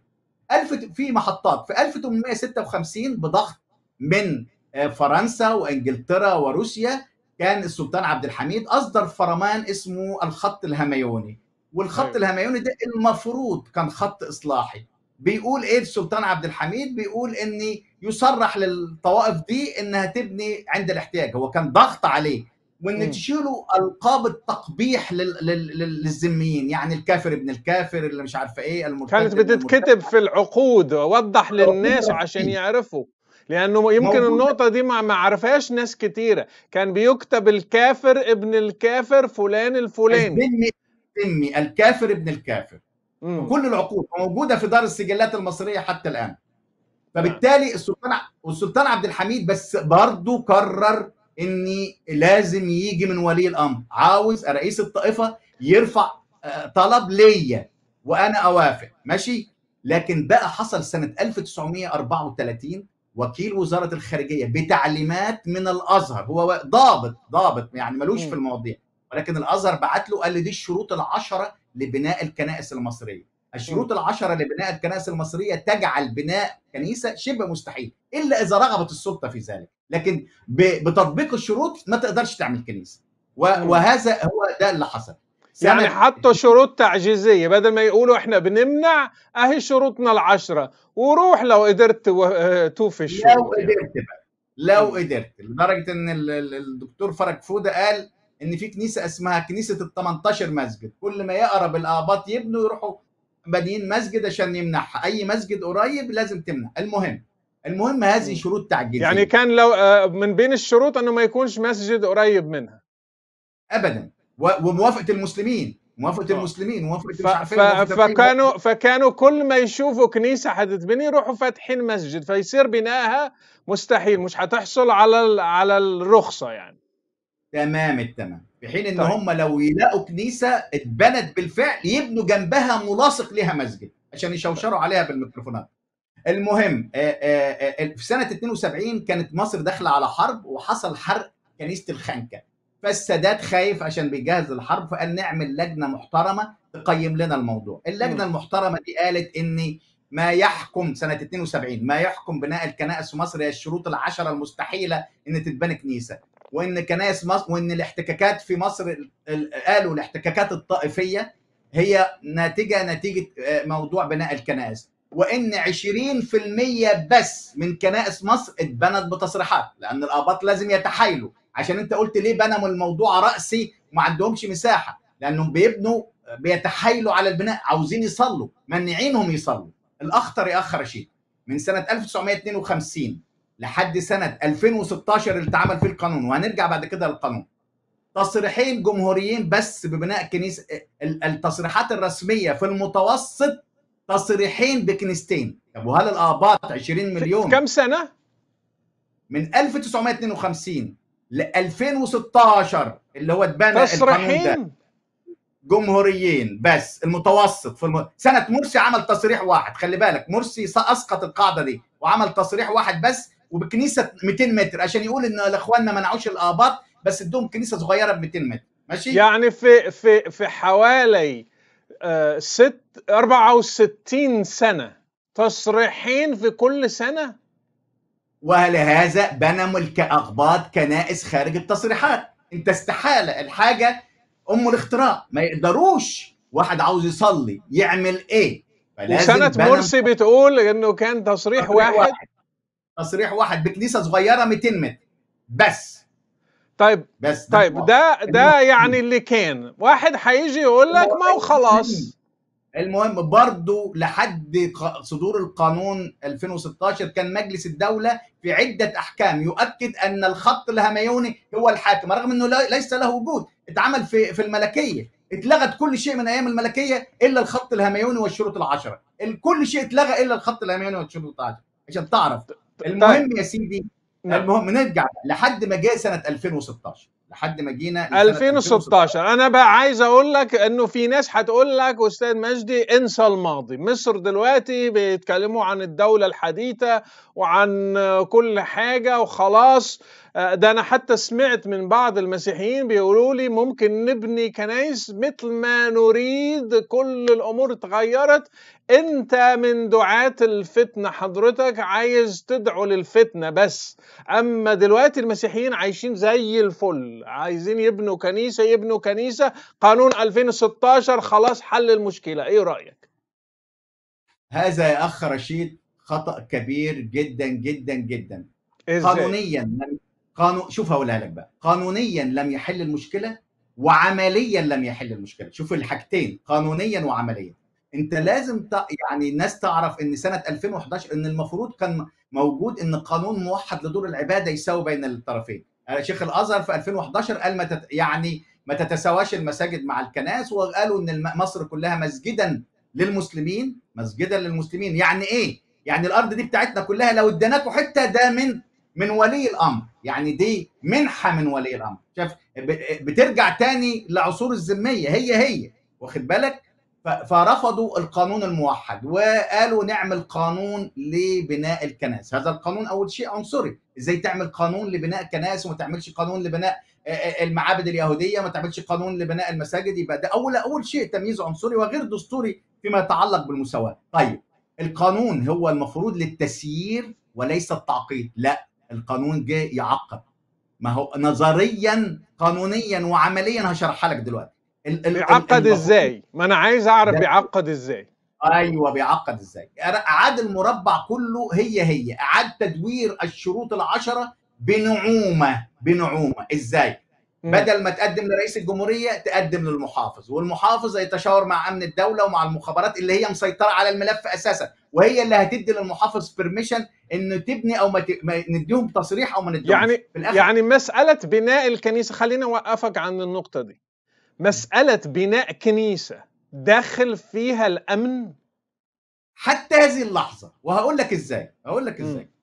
ألف في محطات في 1856 بضغط من آه، فرنسا وانجلترا وروسيا كان السلطان عبد الحميد اصدر فرمان اسمه الخط الهميوني والخط أيوة. ده المفروض كان خط اصلاحي بيقول ايه السلطان عبد الحميد بيقول ان يصرح للطوائف دي انها تبني عند الاحتياج هو كان ضغط عليه وان تشيلوا القاب التقبيح للذميين يعني الكافر ابن الكافر اللي مش عارفه ايه المرتد كانت بتتكتب في العقود ووضح للناس عشان يعرفوا لانه يمكن موجودة. النقطه دي ما عرفهاش ناس كتيره كان بيكتب الكافر ابن الكافر فلان الفلاني تسمي الكافر ابن الكافر مم. كل العقود موجوده في دار السجلات المصريه حتى الان فبالتالي السلطان والسلطان عبد الحميد بس برضه قرر ان لازم يجي من ولي الامر عاوز رئيس الطائفه يرفع آه، طلب ليا وانا اوافق ماشي لكن بقى حصل سنه 1934 وكيل وزاره الخارجيه بتعليمات من الازهر هو ضابط ضابط يعني ملوش في المواضيع ولكن الازهر بعت له قال لي دي الشروط العشره لبناء الكنائس المصريه الشروط العشرة لبناء الكنائس المصرية تجعل بناء كنيسة شبه مستحيل إلا إذا رغبت السلطة في ذلك لكن بتطبيق الشروط ما تقدرش تعمل كنيسة وهذا هو ده اللي حصل يعني حطوا شروط تعجيزية بدل ما يقولوا احنا بنمنع اهي شروطنا العشرة وروح لو قدرت توفي الشروط لو يعني. قدرت بقى لو قدرت لدرجة ان الدكتور فرج فودة قال ان في كنيسه اسمها كنيسه ال 18 مسجد كل ما يقرب الاقباط يبنوا يروحوا بانيين مسجد عشان يمنعها اي مسجد قريب لازم تمنع المهم المهم هذه شروط تعجيزيه يعني كان لو آه، من بين الشروط انه ما يكونش مسجد قريب منها ابدا وموافقه المسلمين موافقه آه. المسلمين موافقه ف... مش ف... فكانوا فكانوا كل ما يشوفوا كنيسه حتتبني يروحوا فاتحين مسجد فيصير بنائها مستحيل مش هتحصل على ال... على الرخصه يعني تمام التمام في حين ان طيب. هم لو يلاقوا كنيسه اتبنت بالفعل يبنوا جنبها ملاصق لها مسجد عشان يشوشروا عليها بالميكروفونات المهم آه، آه، آه، في سنه 72 كانت مصر داخله على حرب وحصل حرق كنيسه الخنكه فالسادات خايف عشان بيجهز للحرب فقال نعمل لجنه محترمه تقيم لنا الموضوع اللجنه م. المحترمه دي قالت ان ما يحكم سنه 72 ما يحكم بناء الكنائس في مصر هي الشروط العشره المستحيله ان تتبنى كنيسه وان كنائس مصر وان الاحتكاكات في مصر قالوا الاحتكاكات الطائفيه هي ناتجه نتيجه آه، موضوع بناء الكنائس وان 20% بس من كنائس مصر اتبنت بتصريحات لان الاباط لازم يتحايلوا عشان انت قلت ليه بنوا الموضوع راسي وما عندهمش مساحه لانهم بيبنوا آه، بيتحايلوا على البناء عاوزين يصلوا مانعينهم يصلوا الاخطر يا اخ رشيد من سنه 1952 لحد سنه 2016 اللي اتعمل فيه القانون وهنرجع بعد كده للقانون تصريحين جمهوريين بس ببناء كنيسه التصريحات الرسميه في المتوسط تصريحين بكنيستين طب وهل الاباط 20 مليون كم سنه من 1952 ل 2016 اللي هو اتبنى القانون ده جمهوريين بس المتوسط في الم... سنه مرسي عمل تصريح واحد خلي بالك مرسي اسقط القاعده دي وعمل تصريح واحد بس وبكنيسه 200 متر عشان يقول ان ما منعوش الاباط بس ادوهم كنيسه صغيره ب 200 متر ماشي يعني في في في حوالي آه، ست 64 سنه تصريحين في كل سنه ولهذا بنى ملك اقباط كنائس خارج التصريحات انت استحاله الحاجه ام الاختراع ما يقدروش واحد عاوز يصلي يعمل ايه وسنة مرسي بتقول انه كان تصريح, تصريح واحد, واحد. تصريح واحد بكنيسه صغيره 200 متر بس طيب بس طيب ده ده, يعني اللي كان واحد هيجي يقول لك ما هو خلاص المهم برضو لحد صدور القانون 2016 كان مجلس الدولة في عدة أحكام يؤكد أن الخط الهميوني هو الحاكم رغم أنه ليس له وجود اتعمل في, في الملكية اتلغت كل شيء من أيام الملكية إلا الخط الهميوني والشروط العشرة كل شيء اتلغى إلا الخط الهميوني والشروط العشرة عشان تعرف طيب. المهم يا سيدي نعم. المهم نرجع لحد ما جه سنه 2016 لحد ما جينا 2016 انا بقى عايز اقول لك انه في ناس هتقول لك استاذ مجدي انسى الماضي مصر دلوقتي بيتكلموا عن الدوله الحديثه وعن كل حاجه وخلاص آه، ده أنا حتى سمعت من بعض المسيحيين بيقولوا لي ممكن نبني كنايس مثل ما نريد كل الأمور اتغيرت أنت من دعاة الفتنة حضرتك عايز تدعو للفتنة بس أما دلوقتي المسيحيين عايشين زي الفل عايزين يبنوا كنيسة يبنوا كنيسة قانون 2016 خلاص حل المشكلة إيه رأيك؟ هذا يا أخ رشيد خطأ كبير جدا جدا جدا إزاي؟ قانونيا يعني قانون شوف هقولها لك بقى قانونيا لم يحل المشكله وعمليا لم يحل المشكله شوف الحاجتين قانونيا وعمليا انت لازم ت... يعني الناس تعرف ان سنه 2011 ان المفروض كان موجود ان قانون موحد لدور العباده يساوي بين الطرفين آه، شيخ الازهر في 2011 قال ما تت... يعني ما تتساواش المساجد مع الكنائس وقالوا ان مصر كلها مسجدا للمسلمين مسجدا للمسلمين يعني ايه يعني الارض دي بتاعتنا كلها لو اديناكم حته ده من من ولي الامر يعني دي منحه من ولي الامر شايف بترجع تاني لعصور الذميه هي هي واخد بالك فرفضوا القانون الموحد وقالوا نعمل قانون لبناء الكنائس هذا القانون اول شيء عنصري ازاي تعمل قانون لبناء كنائس وما تعملش قانون لبناء المعابد اليهوديه ما تعملش قانون لبناء المساجد يبقى ده اول اول شيء تمييز عنصري وغير دستوري فيما يتعلق بالمساواه طيب القانون هو المفروض للتسيير وليس التعقيد لا القانون جه يعقب ما هو نظريا قانونيا وعمليا هشرحها لك دلوقتي ال ال بيعقد ازاي؟ ما انا عايز اعرف بيعقد ازاي ايوه بيعقد ازاي؟ اعاد المربع كله هي هي اعاد تدوير الشروط العشره بنعومه بنعومه ازاي؟ بدل ما تقدم لرئيس الجمهوريه تقدم للمحافظ والمحافظ هيتشاور مع امن الدوله ومع المخابرات اللي هي مسيطره على الملف اساسا وهي اللي هتدي للمحافظ بيرميشن انه تبني او ما ت... ما نديهم تصريح او ما نديهم يعني يعني مساله بناء الكنيسه خلينا اوقفك عن النقطه دي مساله بناء كنيسه داخل فيها الامن حتى هذه اللحظه وهقول لك ازاي هقول لك ازاي م.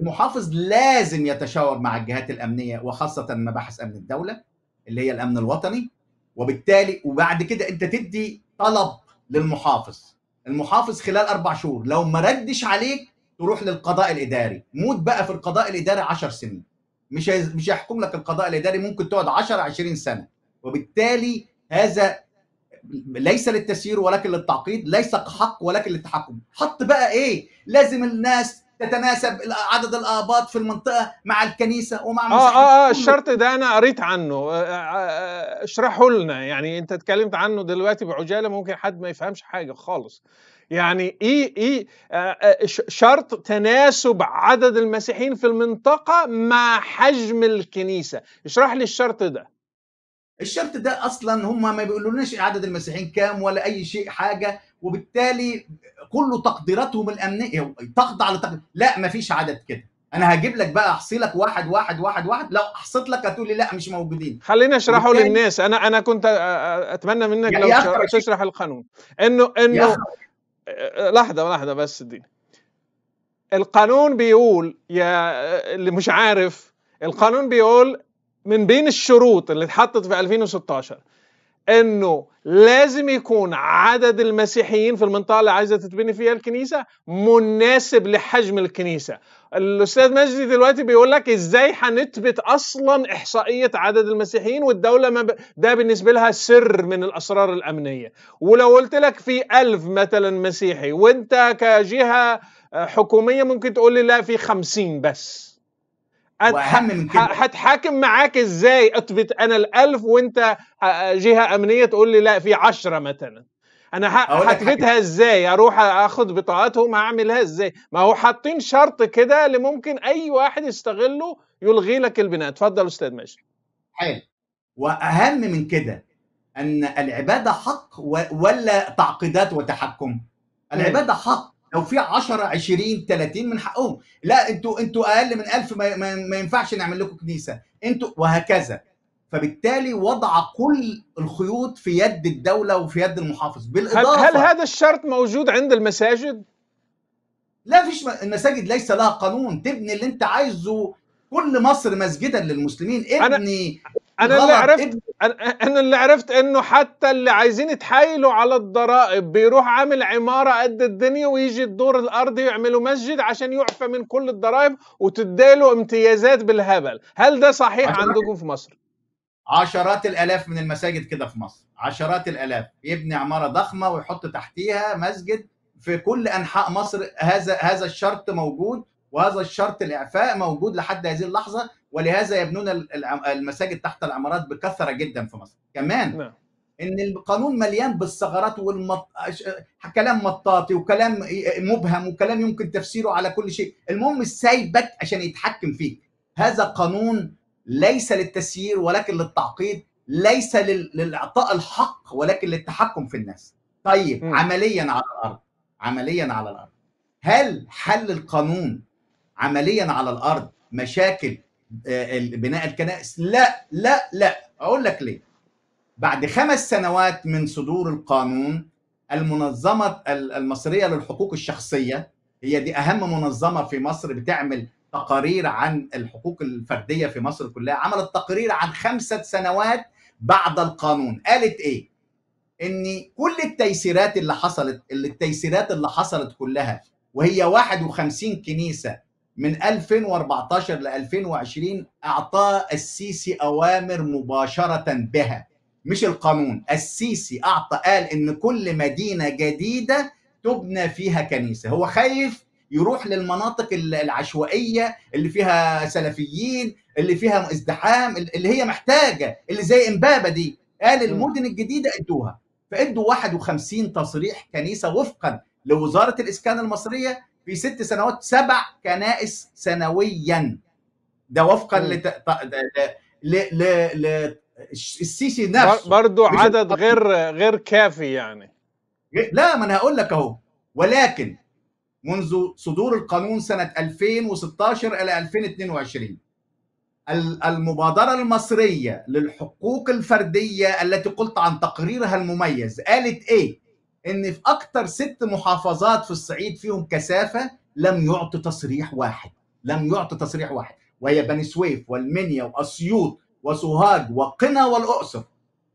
المحافظ لازم يتشاور مع الجهات الامنيه وخاصه مباحث امن الدوله اللي هي الامن الوطني وبالتالي وبعد كده انت تدي طلب للمحافظ المحافظ خلال اربع شهور لو ما ردش عليك تروح للقضاء الاداري موت بقى في القضاء الاداري 10 سنين مش مش هيحكم لك القضاء الاداري ممكن تقعد 10 20 سنه وبالتالي هذا ليس للتسيير ولكن للتعقيد ليس حق ولكن للتحكم حط بقى ايه لازم الناس تتناسب عدد الاباط في المنطقه مع الكنيسه ومع اه اه اه الشرط ده انا قريت عنه آه، آه، آه، اشرحه لنا يعني انت اتكلمت عنه دلوقتي بعجاله ممكن حد ما يفهمش حاجه خالص يعني ايه ايه شرط تناسب عدد المسيحيين في المنطقه مع حجم الكنيسه اشرح لي الشرط ده الشرط ده اصلا هم ما بيقولولناش عدد المسيحيين كام ولا اي شيء حاجه وبالتالي كل تقديراتهم الامنيه تخضع على تقدير لا فيش عدد كده انا هجيب لك بقى احصي لك واحد واحد واحد واحد لو احصيت لك هتقول لي لا مش موجودين خلينا اشرحه للناس انا انا كنت اتمنى منك يعني لو تشرح القانون انه انه لحظه لحظه بس دي القانون بيقول يا اللي مش عارف القانون بيقول من بين الشروط اللي اتحطت في 2016 انه لازم يكون عدد المسيحيين في المنطقه اللي عايزه تتبني فيها الكنيسه مناسب لحجم الكنيسه. الاستاذ مجدي دلوقتي بيقول لك ازاي هنثبت اصلا احصائيه عدد المسيحيين والدوله ما ب... ده بالنسبه لها سر من الاسرار الامنيه. ولو قلت لك في ألف مثلا مسيحي وانت كجهه حكوميه ممكن تقول لي لا في خمسين بس. واهم من كده هتحاكم معاك ازاي اثبت انا الالف وانت آه، آه، جهه امنيه تقول لي لا في عشرة مثلا انا هثبتها ازاي اروح اخد بطاقاتهم هعملها ازاي ما هو حاطين شرط كده اللي ممكن اي واحد يستغله يلغي لك البناء اتفضل استاذ ماشي حلو واهم من كده ان العباده حق ولا تعقيدات وتحكم العباده حق لو في 10 20 30 من حقهم لا انتوا انتوا اقل من 1000 ما, ما, ما ينفعش نعمل لكم كنيسه انتوا وهكذا فبالتالي وضع كل الخيوط في يد الدوله وفي يد المحافظ بالاضافه هل, هل هذا الشرط موجود عند المساجد لا فيش المساجد ليس لها قانون تبني اللي انت عايزه كل مصر مسجدا للمسلمين ابني أنا... انا اللي عرفت انا اللي عرفت انه حتى اللي عايزين يتحايلوا على الضرائب بيروح عامل عماره قد الدنيا ويجي الدور الارضي يعملوا مسجد عشان يعفى من كل الضرائب وتديله امتيازات بالهبل هل ده صحيح عندكم في مصر عشرات الالاف من المساجد كده في مصر عشرات الالاف يبني عماره ضخمه ويحط تحتيها مسجد في كل انحاء مصر هذا هذا الشرط موجود وهذا الشرط الاعفاء موجود لحد هذه اللحظه ولهذا يبنون المساجد تحت العمارات بكثره جدا في مصر كمان نعم. ان القانون مليان بالثغرات والمط... كلام مطاطي وكلام مبهم وكلام يمكن تفسيره على كل شيء المهم سايبك عشان يتحكم فيك هذا قانون ليس للتسيير ولكن للتعقيد ليس لل... للاعطاء الحق ولكن للتحكم في الناس طيب م. عمليا على الارض عمليا على الارض هل حل القانون عمليا على الارض مشاكل آه، بناء الكنائس لا لا لا اقول لك ليه بعد خمس سنوات من صدور القانون المنظمة المصرية للحقوق الشخصية هي دي أهم منظمة في مصر بتعمل تقارير عن الحقوق الفردية في مصر كلها عملت تقرير عن خمسة سنوات بعد القانون قالت إيه؟ إن كل التيسيرات اللي حصلت اللي التيسيرات اللي حصلت كلها وهي 51 كنيسة من 2014 ل 2020 اعطى السيسي اوامر مباشره بها مش القانون السيسي اعطى قال ان كل مدينه جديده تبنى فيها كنيسه هو خايف يروح للمناطق العشوائيه اللي فيها سلفيين اللي فيها ازدحام اللي هي محتاجه اللي زي امبابه دي قال المدن الجديده ادوها فادوا 51 تصريح كنيسه وفقا لوزاره الاسكان المصريه في ست سنوات سبع كنائس سنويا ده وفقا لت... ل... ل... ل... السيسي نفسه برضه عدد غير غير كافي يعني لا ما انا هقول لك اهو ولكن منذ صدور القانون سنه 2016 الى 2022 المبادرة المصرية للحقوق الفردية التي قلت عن تقريرها المميز قالت إيه؟ ان في اكتر ست محافظات في الصعيد فيهم كثافه لم يعطوا تصريح واحد لم يعطوا تصريح واحد وهي بني سويف والمنيا واسيوط وسوهاج وقنا والاقصر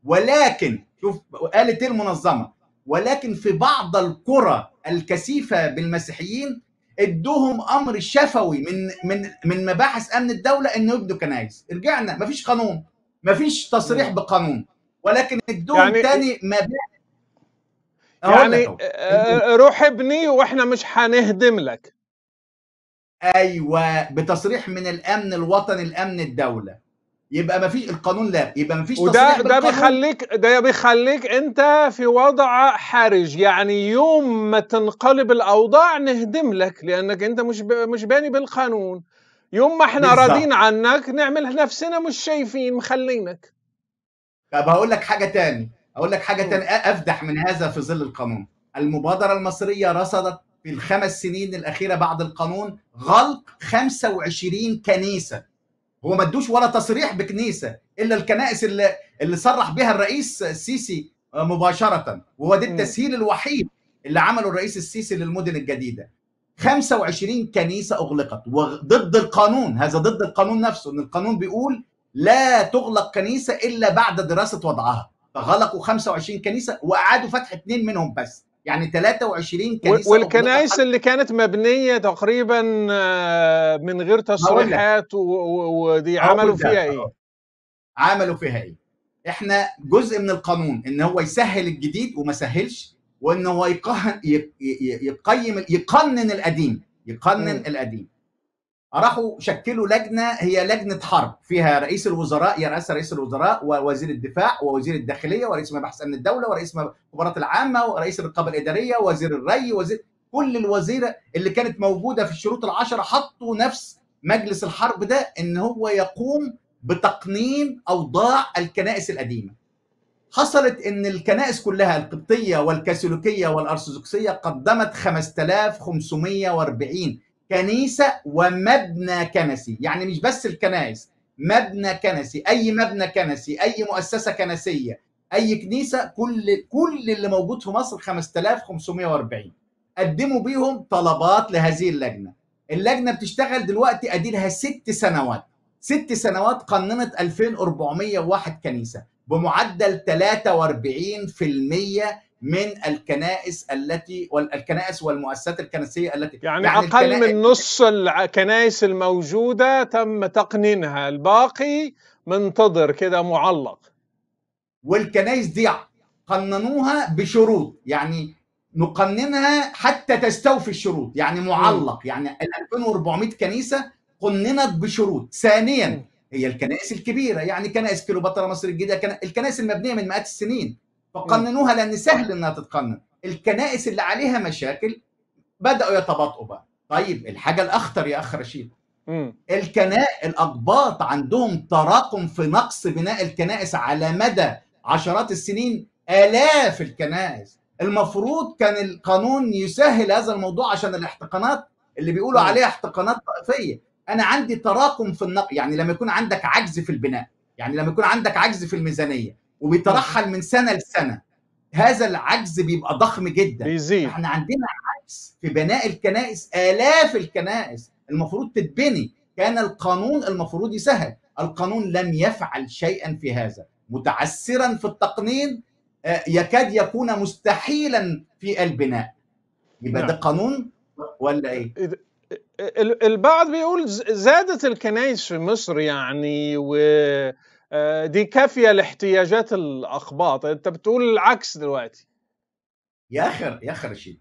ولكن شوف قالت إيه المنظمه ولكن في بعض القرى الكثيفه بالمسيحيين ادوهم امر شفوي من من من مباحث امن الدوله انه يبنوا كنايس رجعنا مفيش قانون مفيش تصريح بقانون ولكن ادوهم يعني... تاني مباحث يعني آه، آه، آه، روح ابني واحنا مش هنهدم لك ايوه بتصريح من الامن الوطني الامن الدوله يبقى ما فيش القانون لا يبقى ما فيش تصريح وده ده بيخليك ده بيخليك انت في وضع حرج يعني يوم ما تنقلب الاوضاع نهدم لك لانك انت مش ب... مش باني بالقانون يوم ما احنا راضين عنك نعمل نفسنا مش شايفين مخلينك طب هقول لك حاجه تاني اقول لك حاجه تانية افدح من هذا في ظل القانون المبادره المصريه رصدت في الخمس سنين الاخيره بعد القانون غلق 25 كنيسه هو ما ادوش ولا تصريح بكنيسه الا الكنائس اللي اللي صرح بها الرئيس السيسي آه، مباشره وهو ده التسهيل الوحيد اللي عمله الرئيس السيسي للمدن الجديده 25 كنيسه اغلقت وضد القانون هذا ضد القانون نفسه ان القانون بيقول لا تغلق كنيسه الا بعد دراسه وضعها غلقوا 25 كنيسه واعادوا فتح اثنين منهم بس يعني 23 كنيسه والكنائس اللي كانت مبنيه تقريبا آه، من غير تصريحات ودي عملوا فيها ايه؟ اه. عملوا فيها ايه؟ احنا جزء من القانون ان هو يسهل الجديد وما سهلش وان هو يقيم يقنن القديم يقنن القديم راحوا شكلوا لجنه هي لجنه حرب فيها رئيس الوزراء يرأسها رئيس الوزراء ووزير الدفاع ووزير الداخليه ورئيس مباحث امن الدوله ورئيس المخابرات العامه ورئيس الرقابه الاداريه ووزير الري وزير كل الوزيره اللي كانت موجوده في الشروط العشره حطوا نفس مجلس الحرب ده ان هو يقوم بتقنين اوضاع الكنائس القديمه. حصلت ان الكنائس كلها القبطيه والكاثوليكيه والارثوذكسيه قدمت 5540 كنيسة ومبنى كنسي يعني مش بس الكنائس مبنى كنسي أي مبنى كنسي أي مؤسسة كنسية أي كنيسة كل كل اللي موجود في مصر 5540 قدموا بيهم طلبات لهذه اللجنة اللجنة بتشتغل دلوقتي أديلها ست سنوات ست سنوات قننت 2401 كنيسة بمعدل 43% من الكنائس التي والكنائس والمؤسسات الكنسيه التي يعني, يعني اقل من نص الكنائس الموجوده تم تقنينها الباقي منتظر كده معلق والكنائس دي قننوها بشروط يعني نقننها حتى تستوفي الشروط يعني معلق يعني 2400 كنيسه قننت بشروط ثانيا هي الكنائس الكبيره يعني كنائس كليوباترا مصر الجديده الكنائس المبنيه من مئات السنين فقننوها لان سهل انها تتقنن الكنائس اللي عليها مشاكل بداوا يتباطؤوا بقى طيب الحاجه الاخطر يا اخ رشيد الكنائس الاقباط عندهم تراكم في نقص بناء الكنائس على مدى عشرات السنين الاف الكنائس المفروض كان القانون يسهل هذا الموضوع عشان الاحتقانات اللي بيقولوا مم. عليها احتقانات طائفيه انا عندي تراكم في النقل يعني لما يكون عندك عجز في البناء يعني لما يكون عندك عجز في الميزانيه وبيترحل من سنه لسنه هذا العجز بيبقى ضخم جدا بيزيد احنا عندنا عجز في بناء الكنائس الاف الكنائس المفروض تتبني كان القانون المفروض يسهل القانون لم يفعل شيئا في هذا متعسرا في التقنين آه، يكاد يكون مستحيلا في البناء يبقى نعم. ده قانون ولا ايه البعض بيقول زادت الكنائس في مصر يعني و آه، دي كافيه لاحتياجات الاخباط انت بتقول العكس دلوقتي يا اخر يا اخر شيء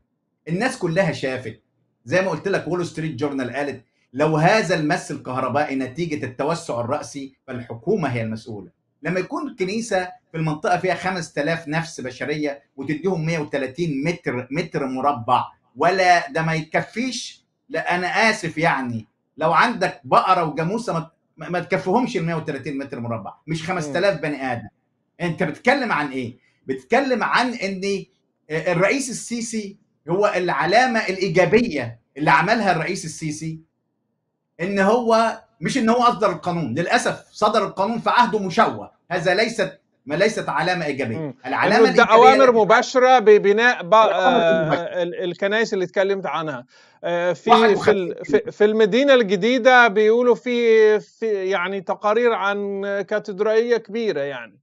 الناس كلها شافت زي ما قلت لك وول ستريت جورنال قالت لو هذا المس الكهربائي نتيجه التوسع الراسي فالحكومه هي المسؤوله لما يكون كنيسه في المنطقه فيها 5000 نفس بشريه وتديهم 130 متر متر مربع ولا ده ما يكفيش لا انا اسف يعني لو عندك بقره وجاموسه ما تكفهمش ال 130 متر مربع مش 5000 بني ادم انت بتتكلم عن ايه؟ بتتكلم عن ان آه، الرئيس السيسي هو العلامه الايجابيه اللي عملها الرئيس السيسي ان هو مش ان هو اصدر القانون للاسف صدر القانون في عهده مشوه هذا ليست ما ليست علامه ايجابيه العلامه ده اوامر مباشره ببناء آه الكنائس اللي اتكلمت عنها آه، في في, في المدينه الجديده بيقولوا في, في يعني تقارير عن كاتدرائيه كبيره يعني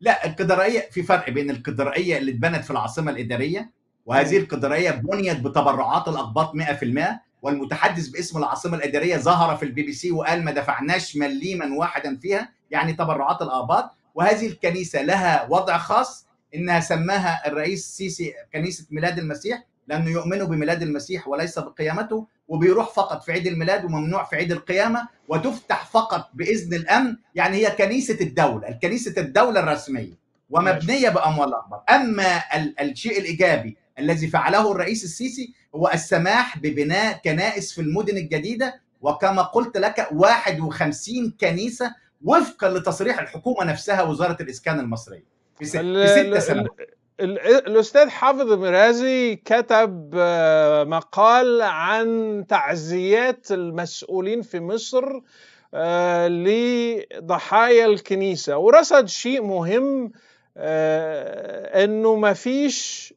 لا الكدرائيه في فرق بين الكدرائيه اللي اتبنت في العاصمه الاداريه وهذه الكدرائيه بنيت بتبرعات الاقباط 100% والمتحدث باسم العاصمه الاداريه ظهر في البي بي سي وقال ما دفعناش مليما واحدا فيها يعني تبرعات الاقباط وهذه الكنيسة لها وضع خاص إنها سماها الرئيس السيسي كنيسة ميلاد المسيح لأنه يؤمنوا بميلاد المسيح وليس بقيامته وبيروح فقط في عيد الميلاد وممنوع في عيد القيامة وتفتح فقط بإذن الأمن يعني هي كنيسة الدولة الكنيسة الدولة الرسمية ومبنية بأموال أكبر أما الشيء الإيجابي الذي فعله الرئيس السيسي هو السماح ببناء كنائس في المدن الجديدة وكما قلت لك 51 كنيسة وفقا لتصريح الحكومه نفسها وزاره الاسكان المصريه في ست, سنوات الاستاذ حافظ مرازي كتب آه، مقال عن تعزيات المسؤولين في مصر آه، لضحايا الكنيسه ورصد شيء مهم آه، انه ما فيش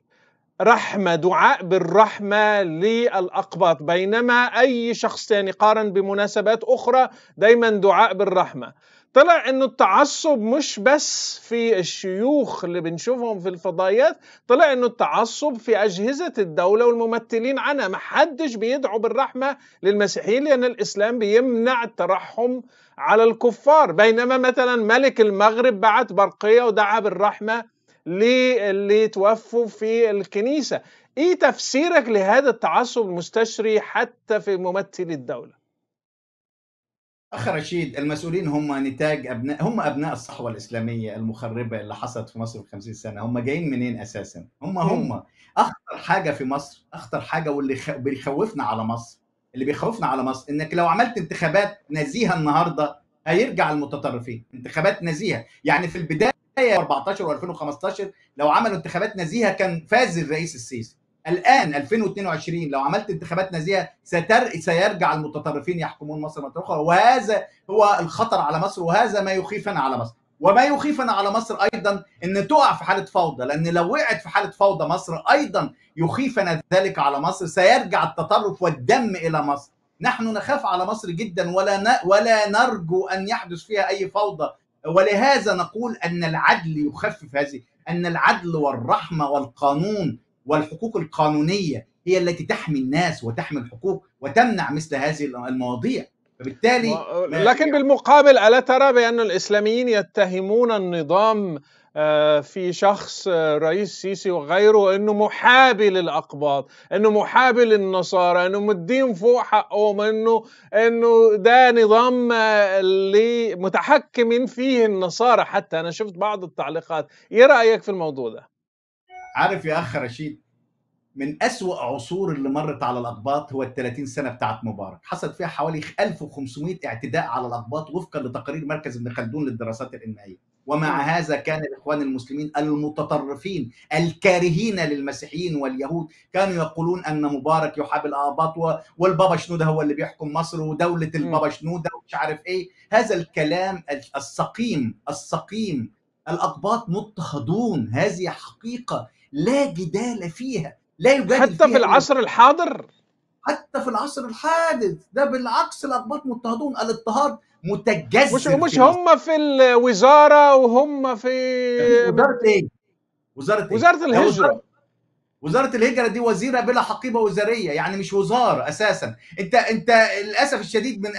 رحمة دعاء بالرحمة للأقباط بينما أي شخص تاني قارن بمناسبات أخرى دايما دعاء بالرحمة طلع انه التعصب مش بس في الشيوخ اللي بنشوفهم في الفضائيات طلع انه التعصب في اجهزه الدوله والممثلين عنها ما حدش بيدعو بالرحمه للمسيحيين لان الاسلام بيمنع الترحم على الكفار بينما مثلا ملك المغرب بعت برقيه ودعا بالرحمه للي توفوا في الكنيسة ايه تفسيرك لهذا التعصب المستشري حتى في ممثل الدولة اخ رشيد المسؤولين هم نتاج ابناء هم ابناء الصحوه الاسلاميه المخربه اللي حصلت في مصر في 50 سنه هم جايين منين اساسا هم هم اخطر حاجه في مصر اخطر حاجه واللي خ... بيخوفنا على مصر اللي بيخوفنا على مصر انك لو عملت انتخابات نزيهه النهارده هيرجع المتطرفين انتخابات نزيهه يعني في البدايه 2014 و2015 لو عملوا انتخابات نزيهه كان فاز الرئيس السيسي الان 2022 لو عملت انتخابات نزيهه ستر... سيرجع المتطرفين يحكمون مصر مره اخرى وهذا هو الخطر على مصر وهذا ما يخيفنا على مصر وما يخيفنا على مصر ايضا ان تقع في حاله فوضى لان لو وقعت في حاله فوضى مصر ايضا يخيفنا ذلك على مصر سيرجع التطرف والدم الى مصر نحن نخاف على مصر جدا ولا ن... ولا نرجو ان يحدث فيها اي فوضى ولهذا نقول ان العدل يخفف هذه ان العدل والرحمه والقانون والحقوق القانونيه هي التي تحمي الناس وتحمي الحقوق وتمنع مثل هذه المواضيع فبالتالي لكن بالمقابل الا ترى بان الاسلاميين يتهمون النظام آه، في شخص آه، رئيس سيسي وغيره انه محابي للاقباط انه محابي للنصارى انه مدين فوق حقهم انه انه ده نظام آه، اللي متحكم فيه النصارى حتى انا شفت بعض التعليقات ايه رايك في الموضوع ده عارف يا اخ رشيد من أسوأ عصور اللي مرت على الأقباط هو ال 30 سنة بتاعت مبارك حصل فيها حوالي 1500 اعتداء على الأقباط وفقا لتقارير مركز ابن خلدون للدراسات الإنمائية ومع هذا كان الإخوان المسلمين المتطرفين الكارهين للمسيحيين واليهود كانوا يقولون أن مبارك يحاب الآباط والبابا شنودة هو اللي بيحكم مصر ودولة البابا شنودة ومش عارف إيه هذا الكلام السقيم السقيم الأقباط مضطهدون هذه حقيقة لا جدال فيها لا يجادل حتى في العصر الحاضر حتى في العصر الحادث ده بالعكس الأقباط مضطهدون الاضطهاد متجسد مش مش هم في الوزاره وهم في يعني وزاره ايه؟ وزاره ايه؟ وزاره يعني الهجره وزاره الهجره دي وزيره بلا حقيبه وزاريه يعني مش وزاره اساسا انت انت للاسف الشديد من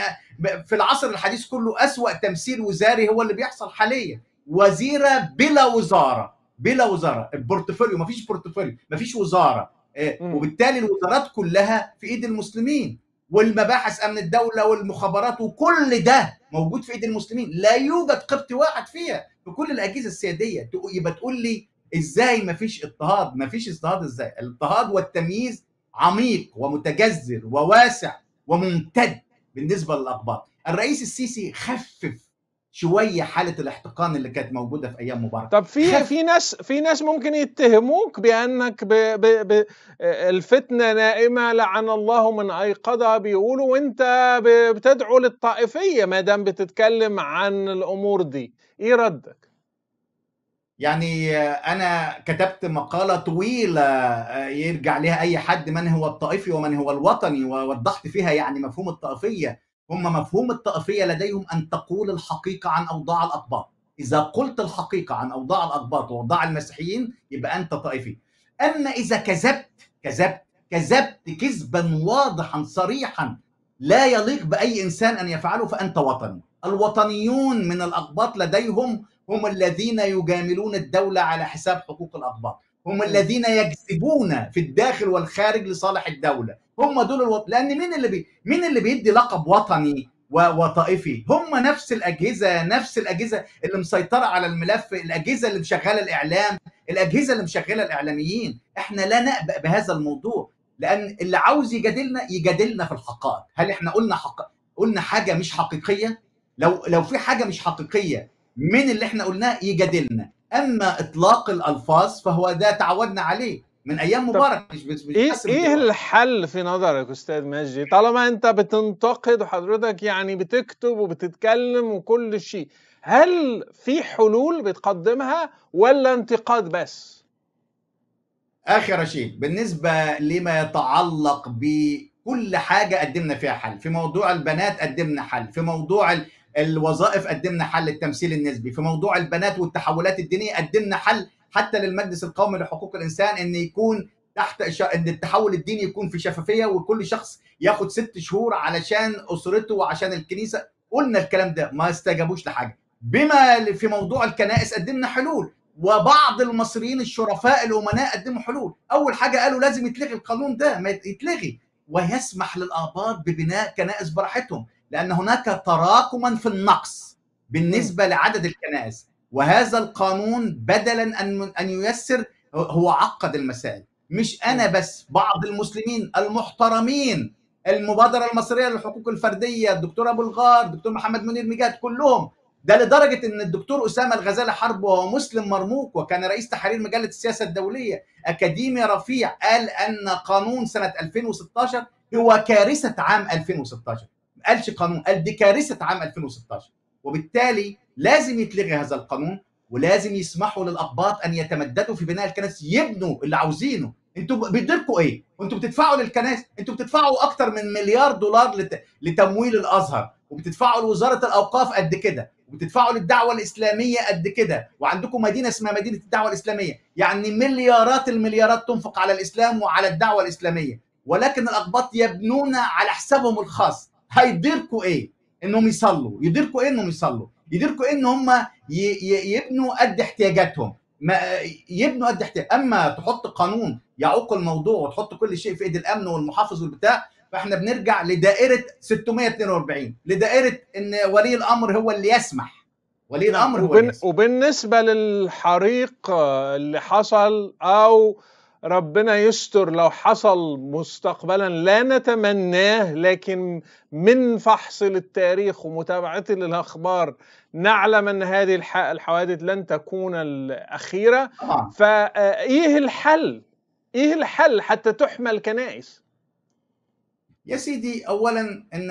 في العصر الحديث كله اسوا تمثيل وزاري هو اللي بيحصل حاليا وزيره بلا وزاره بلا وزاره البورتفوليو مفيش بورتفوليو مفيش وزاره إيه؟ وبالتالي الوزارات كلها في ايد المسلمين والمباحث امن الدوله والمخابرات وكل ده موجود في ايد المسلمين لا يوجد قبط واحد فيها في كل الاجهزه السياديه يبقى تقول لي ازاي ما فيش اضطهاد ما فيش اضطهاد ازاي الاضطهاد والتمييز عميق ومتجذر وواسع وممتد بالنسبه للاقباط الرئيس السيسي خفف شويه حاله الاحتقان اللي كانت موجوده في ايام مبارك طب في في ناس في ناس ممكن يتهموك بانك ب ب ب الفتنه نائمه لعن الله من ايقظها بيقولوا وانت بتدعو للطائفيه ما دام بتتكلم عن الامور دي ايه ردك يعني انا كتبت مقاله طويله آه، يرجع لها اي حد من هو الطائفي ومن هو الوطني ووضحت فيها يعني مفهوم الطائفيه هم مفهوم الطائفية لديهم أن تقول الحقيقة عن أوضاع الأقباط إذا قلت الحقيقة عن أوضاع الأقباط وأوضاع المسيحيين يبقى أنت طائفي أما إذا كذبت كذبت كذبت كذبا واضحا صريحا لا يليق بأي إنسان أن يفعله فأنت وطني الوطنيون من الأقباط لديهم هم الذين يجاملون الدولة على حساب حقوق الأقباط هم الذين يكذبون في الداخل والخارج لصالح الدوله هم دول الوط... لان مين اللي بي... مين اللي بيدي لقب وطني وطائفي هم نفس الاجهزه نفس الاجهزه اللي مسيطره على الملف الاجهزه اللي مشغله الاعلام الاجهزه اللي مشغله الاعلاميين احنا لا نأبأ بهذا الموضوع لان اللي عاوز يجادلنا يجادلنا في الحقائق هل احنا قلنا حق... قلنا حاجه مش حقيقيه لو لو في حاجه مش حقيقيه من اللي احنا قلناه يجادلنا اما اطلاق الالفاظ فهو ده تعودنا عليه من ايام مبارك مش مش ايه ايه الحل في نظرك استاذ مجدي طالما انت بتنتقد وحضرتك يعني بتكتب وبتتكلم وكل شيء هل في حلول بتقدمها ولا انتقاد بس اخر شيء بالنسبه لما يتعلق بكل حاجه قدمنا فيها حل في موضوع البنات قدمنا حل في موضوع الوظائف قدمنا حل التمثيل النسبي في موضوع البنات والتحولات الدينيه قدمنا حل حتى للمجلس القومي لحقوق الانسان ان يكون تحت إشا... ان التحول الديني يكون في شفافيه وكل شخص ياخد ست شهور علشان اسرته وعشان الكنيسه قلنا الكلام ده ما استجابوش لحاجه بما في موضوع الكنائس قدمنا حلول وبعض المصريين الشرفاء الامناء قدموا حلول اول حاجه قالوا لازم يتلغي القانون ده ما يتلغي ويسمح للاباط ببناء كنائس براحتهم لأن هناك تراكما في النقص بالنسبة لعدد الكنائس وهذا القانون بدلا أن أن ييسر هو عقد المسائل مش أنا بس بعض المسلمين المحترمين المبادرة المصرية للحقوق الفردية الدكتور أبو الغار الدكتور محمد منير ميجاد كلهم ده لدرجة إن الدكتور أسامة الغزالي حرب وهو مسلم مرموق وكان رئيس تحرير مجلة السياسة الدولية أكاديمي رفيع قال أن قانون سنة 2016 هو كارثة عام 2016 قالش قانون قال دي كارثه عام 2016 وبالتالي لازم يتلغي هذا القانون ولازم يسمحوا للاقباط ان يتمددوا في بناء الكنائس يبنوا اللي عاوزينه انتوا بيديركم ايه؟ وانتوا بتدفعوا للكنائس انتوا بتدفعوا اكتر من مليار دولار لت... لتمويل الازهر وبتدفعوا لوزاره الاوقاف قد كده وبتدفعوا للدعوه الاسلاميه قد كده وعندكم مدينه اسمها مدينه الدعوه الاسلاميه يعني مليارات المليارات تنفق على الاسلام وعلى الدعوه الاسلاميه ولكن الاقباط يبنون على حسابهم الخاص هيديركوا ايه؟ انهم يصلوا، يديركوا ايه انهم يصلوا؟ يديركوا ايه ان هم يبنوا قد احتياجاتهم، ما يبنوا قد احتياج، اما تحط قانون يعوق الموضوع وتحط كل شيء في ايد الامن والمحافظ والبتاع فاحنا بنرجع لدائره 642 لدائره ان ولي الامر هو اللي يسمح ولي نعم. الامر هو يسمح. وبالنسبه للحريق اللي حصل او ربنا يستر لو حصل مستقبلا لا نتمناه لكن من فحص للتاريخ ومتابعتي للاخبار نعلم ان هذه الحوادث لن تكون الاخيره فايه الحل؟ ايه الحل حتى تحمى الكنائس؟ يا سيدي اولا ان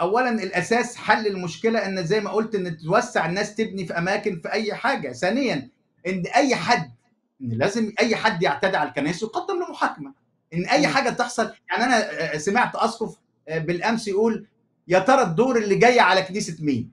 اولا الاساس حل المشكله ان زي ما قلت ان توسع الناس تبني في اماكن في اي حاجه، ثانيا ان اي حد ان لازم اي حد يعتدي على الكنائس يقدم له محاكمه ان اي حاجه تحصل يعني انا آه، آه، سمعت اسقف آه، بالامس يقول يا ترى الدور اللي جاي على كنيسه مين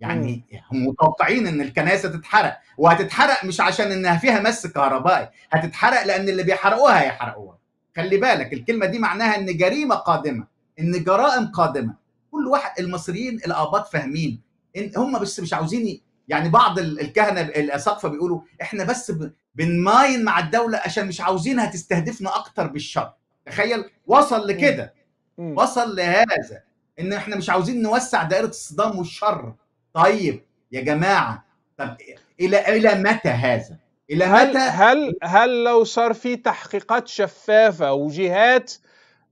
يعني هم متوقعين ان الكنائس هتتحرق وهتتحرق مش عشان انها فيها مس كهربائي هتتحرق لان اللي بيحرقوها هيحرقوها خلي بالك الكلمه دي معناها ان جريمه قادمه ان جرائم قادمه كل واحد المصريين الاباط فاهمين ان هم بس مش عاوزين يعني بعض الكهنه الاساقفه بيقولوا احنا بس بنماين مع الدوله عشان مش عاوزينها تستهدفنا اكتر بالشر تخيل وصل لكده وصل لهذا ان احنا مش عاوزين نوسع دائره الصدام والشر طيب يا جماعه طب الى الى متى هذا الى هل متى هل هل لو صار في تحقيقات شفافه وجهات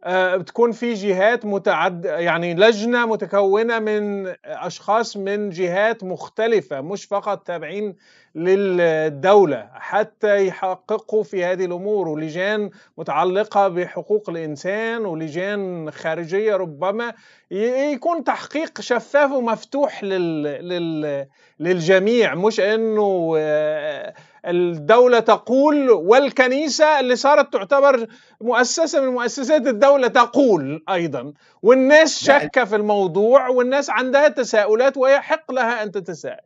آه، بتكون في جهات متعد يعني لجنه متكونه من اشخاص من جهات مختلفه مش فقط تابعين للدوله حتى يحققوا في هذه الامور ولجان متعلقه بحقوق الانسان ولجان خارجيه ربما يكون تحقيق شفاف ومفتوح لل... لل... للجميع مش انه آه، الدولة تقول والكنيسة اللي صارت تعتبر مؤسسة من مؤسسات الدولة تقول أيضا والناس يعني شاكة في الموضوع والناس عندها تساؤلات ويحق لها أن تتساءل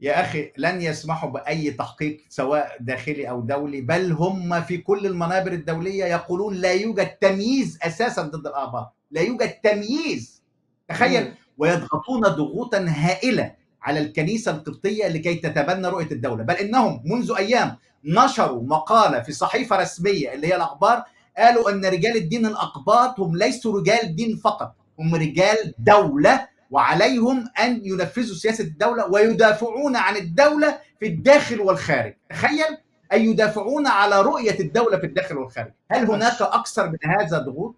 يا أخي لن يسمحوا بأي تحقيق سواء داخلي أو دولي بل هم في كل المنابر الدولية يقولون لا يوجد تمييز أساسا ضد الآباء لا يوجد تمييز تخيل ويضغطون ضغوطا هائلة على الكنيسة القبطية لكي تتبنى رؤية الدولة بل إنهم منذ أيام نشروا مقالة في صحيفة رسمية اللي هي الأخبار قالوا أن رجال الدين الأقباط هم ليسوا رجال دين فقط هم رجال دولة وعليهم أن ينفذوا سياسة الدولة ويدافعون عن الدولة في الداخل والخارج تخيل أن يدافعون على رؤية الدولة في الداخل والخارج هل هناك أكثر من هذا ضغوط؟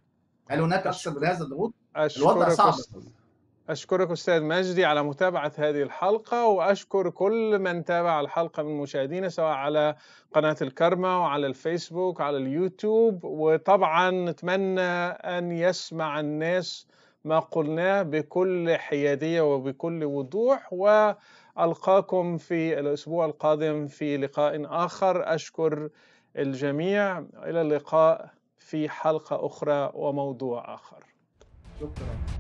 هل هناك أكثر من هذا ضغوط؟ الوضع صعب أشكرك أستاذ مجدي على متابعة هذه الحلقة وأشكر كل من تابع الحلقة من مشاهدينا سواء على قناة الكرمة وعلى الفيسبوك وعلى اليوتيوب وطبعا نتمنى أن يسمع الناس ما قلناه بكل حيادية وبكل وضوح وألقاكم في الأسبوع القادم في لقاء آخر أشكر الجميع إلى اللقاء في حلقة أخرى وموضوع آخر شكرا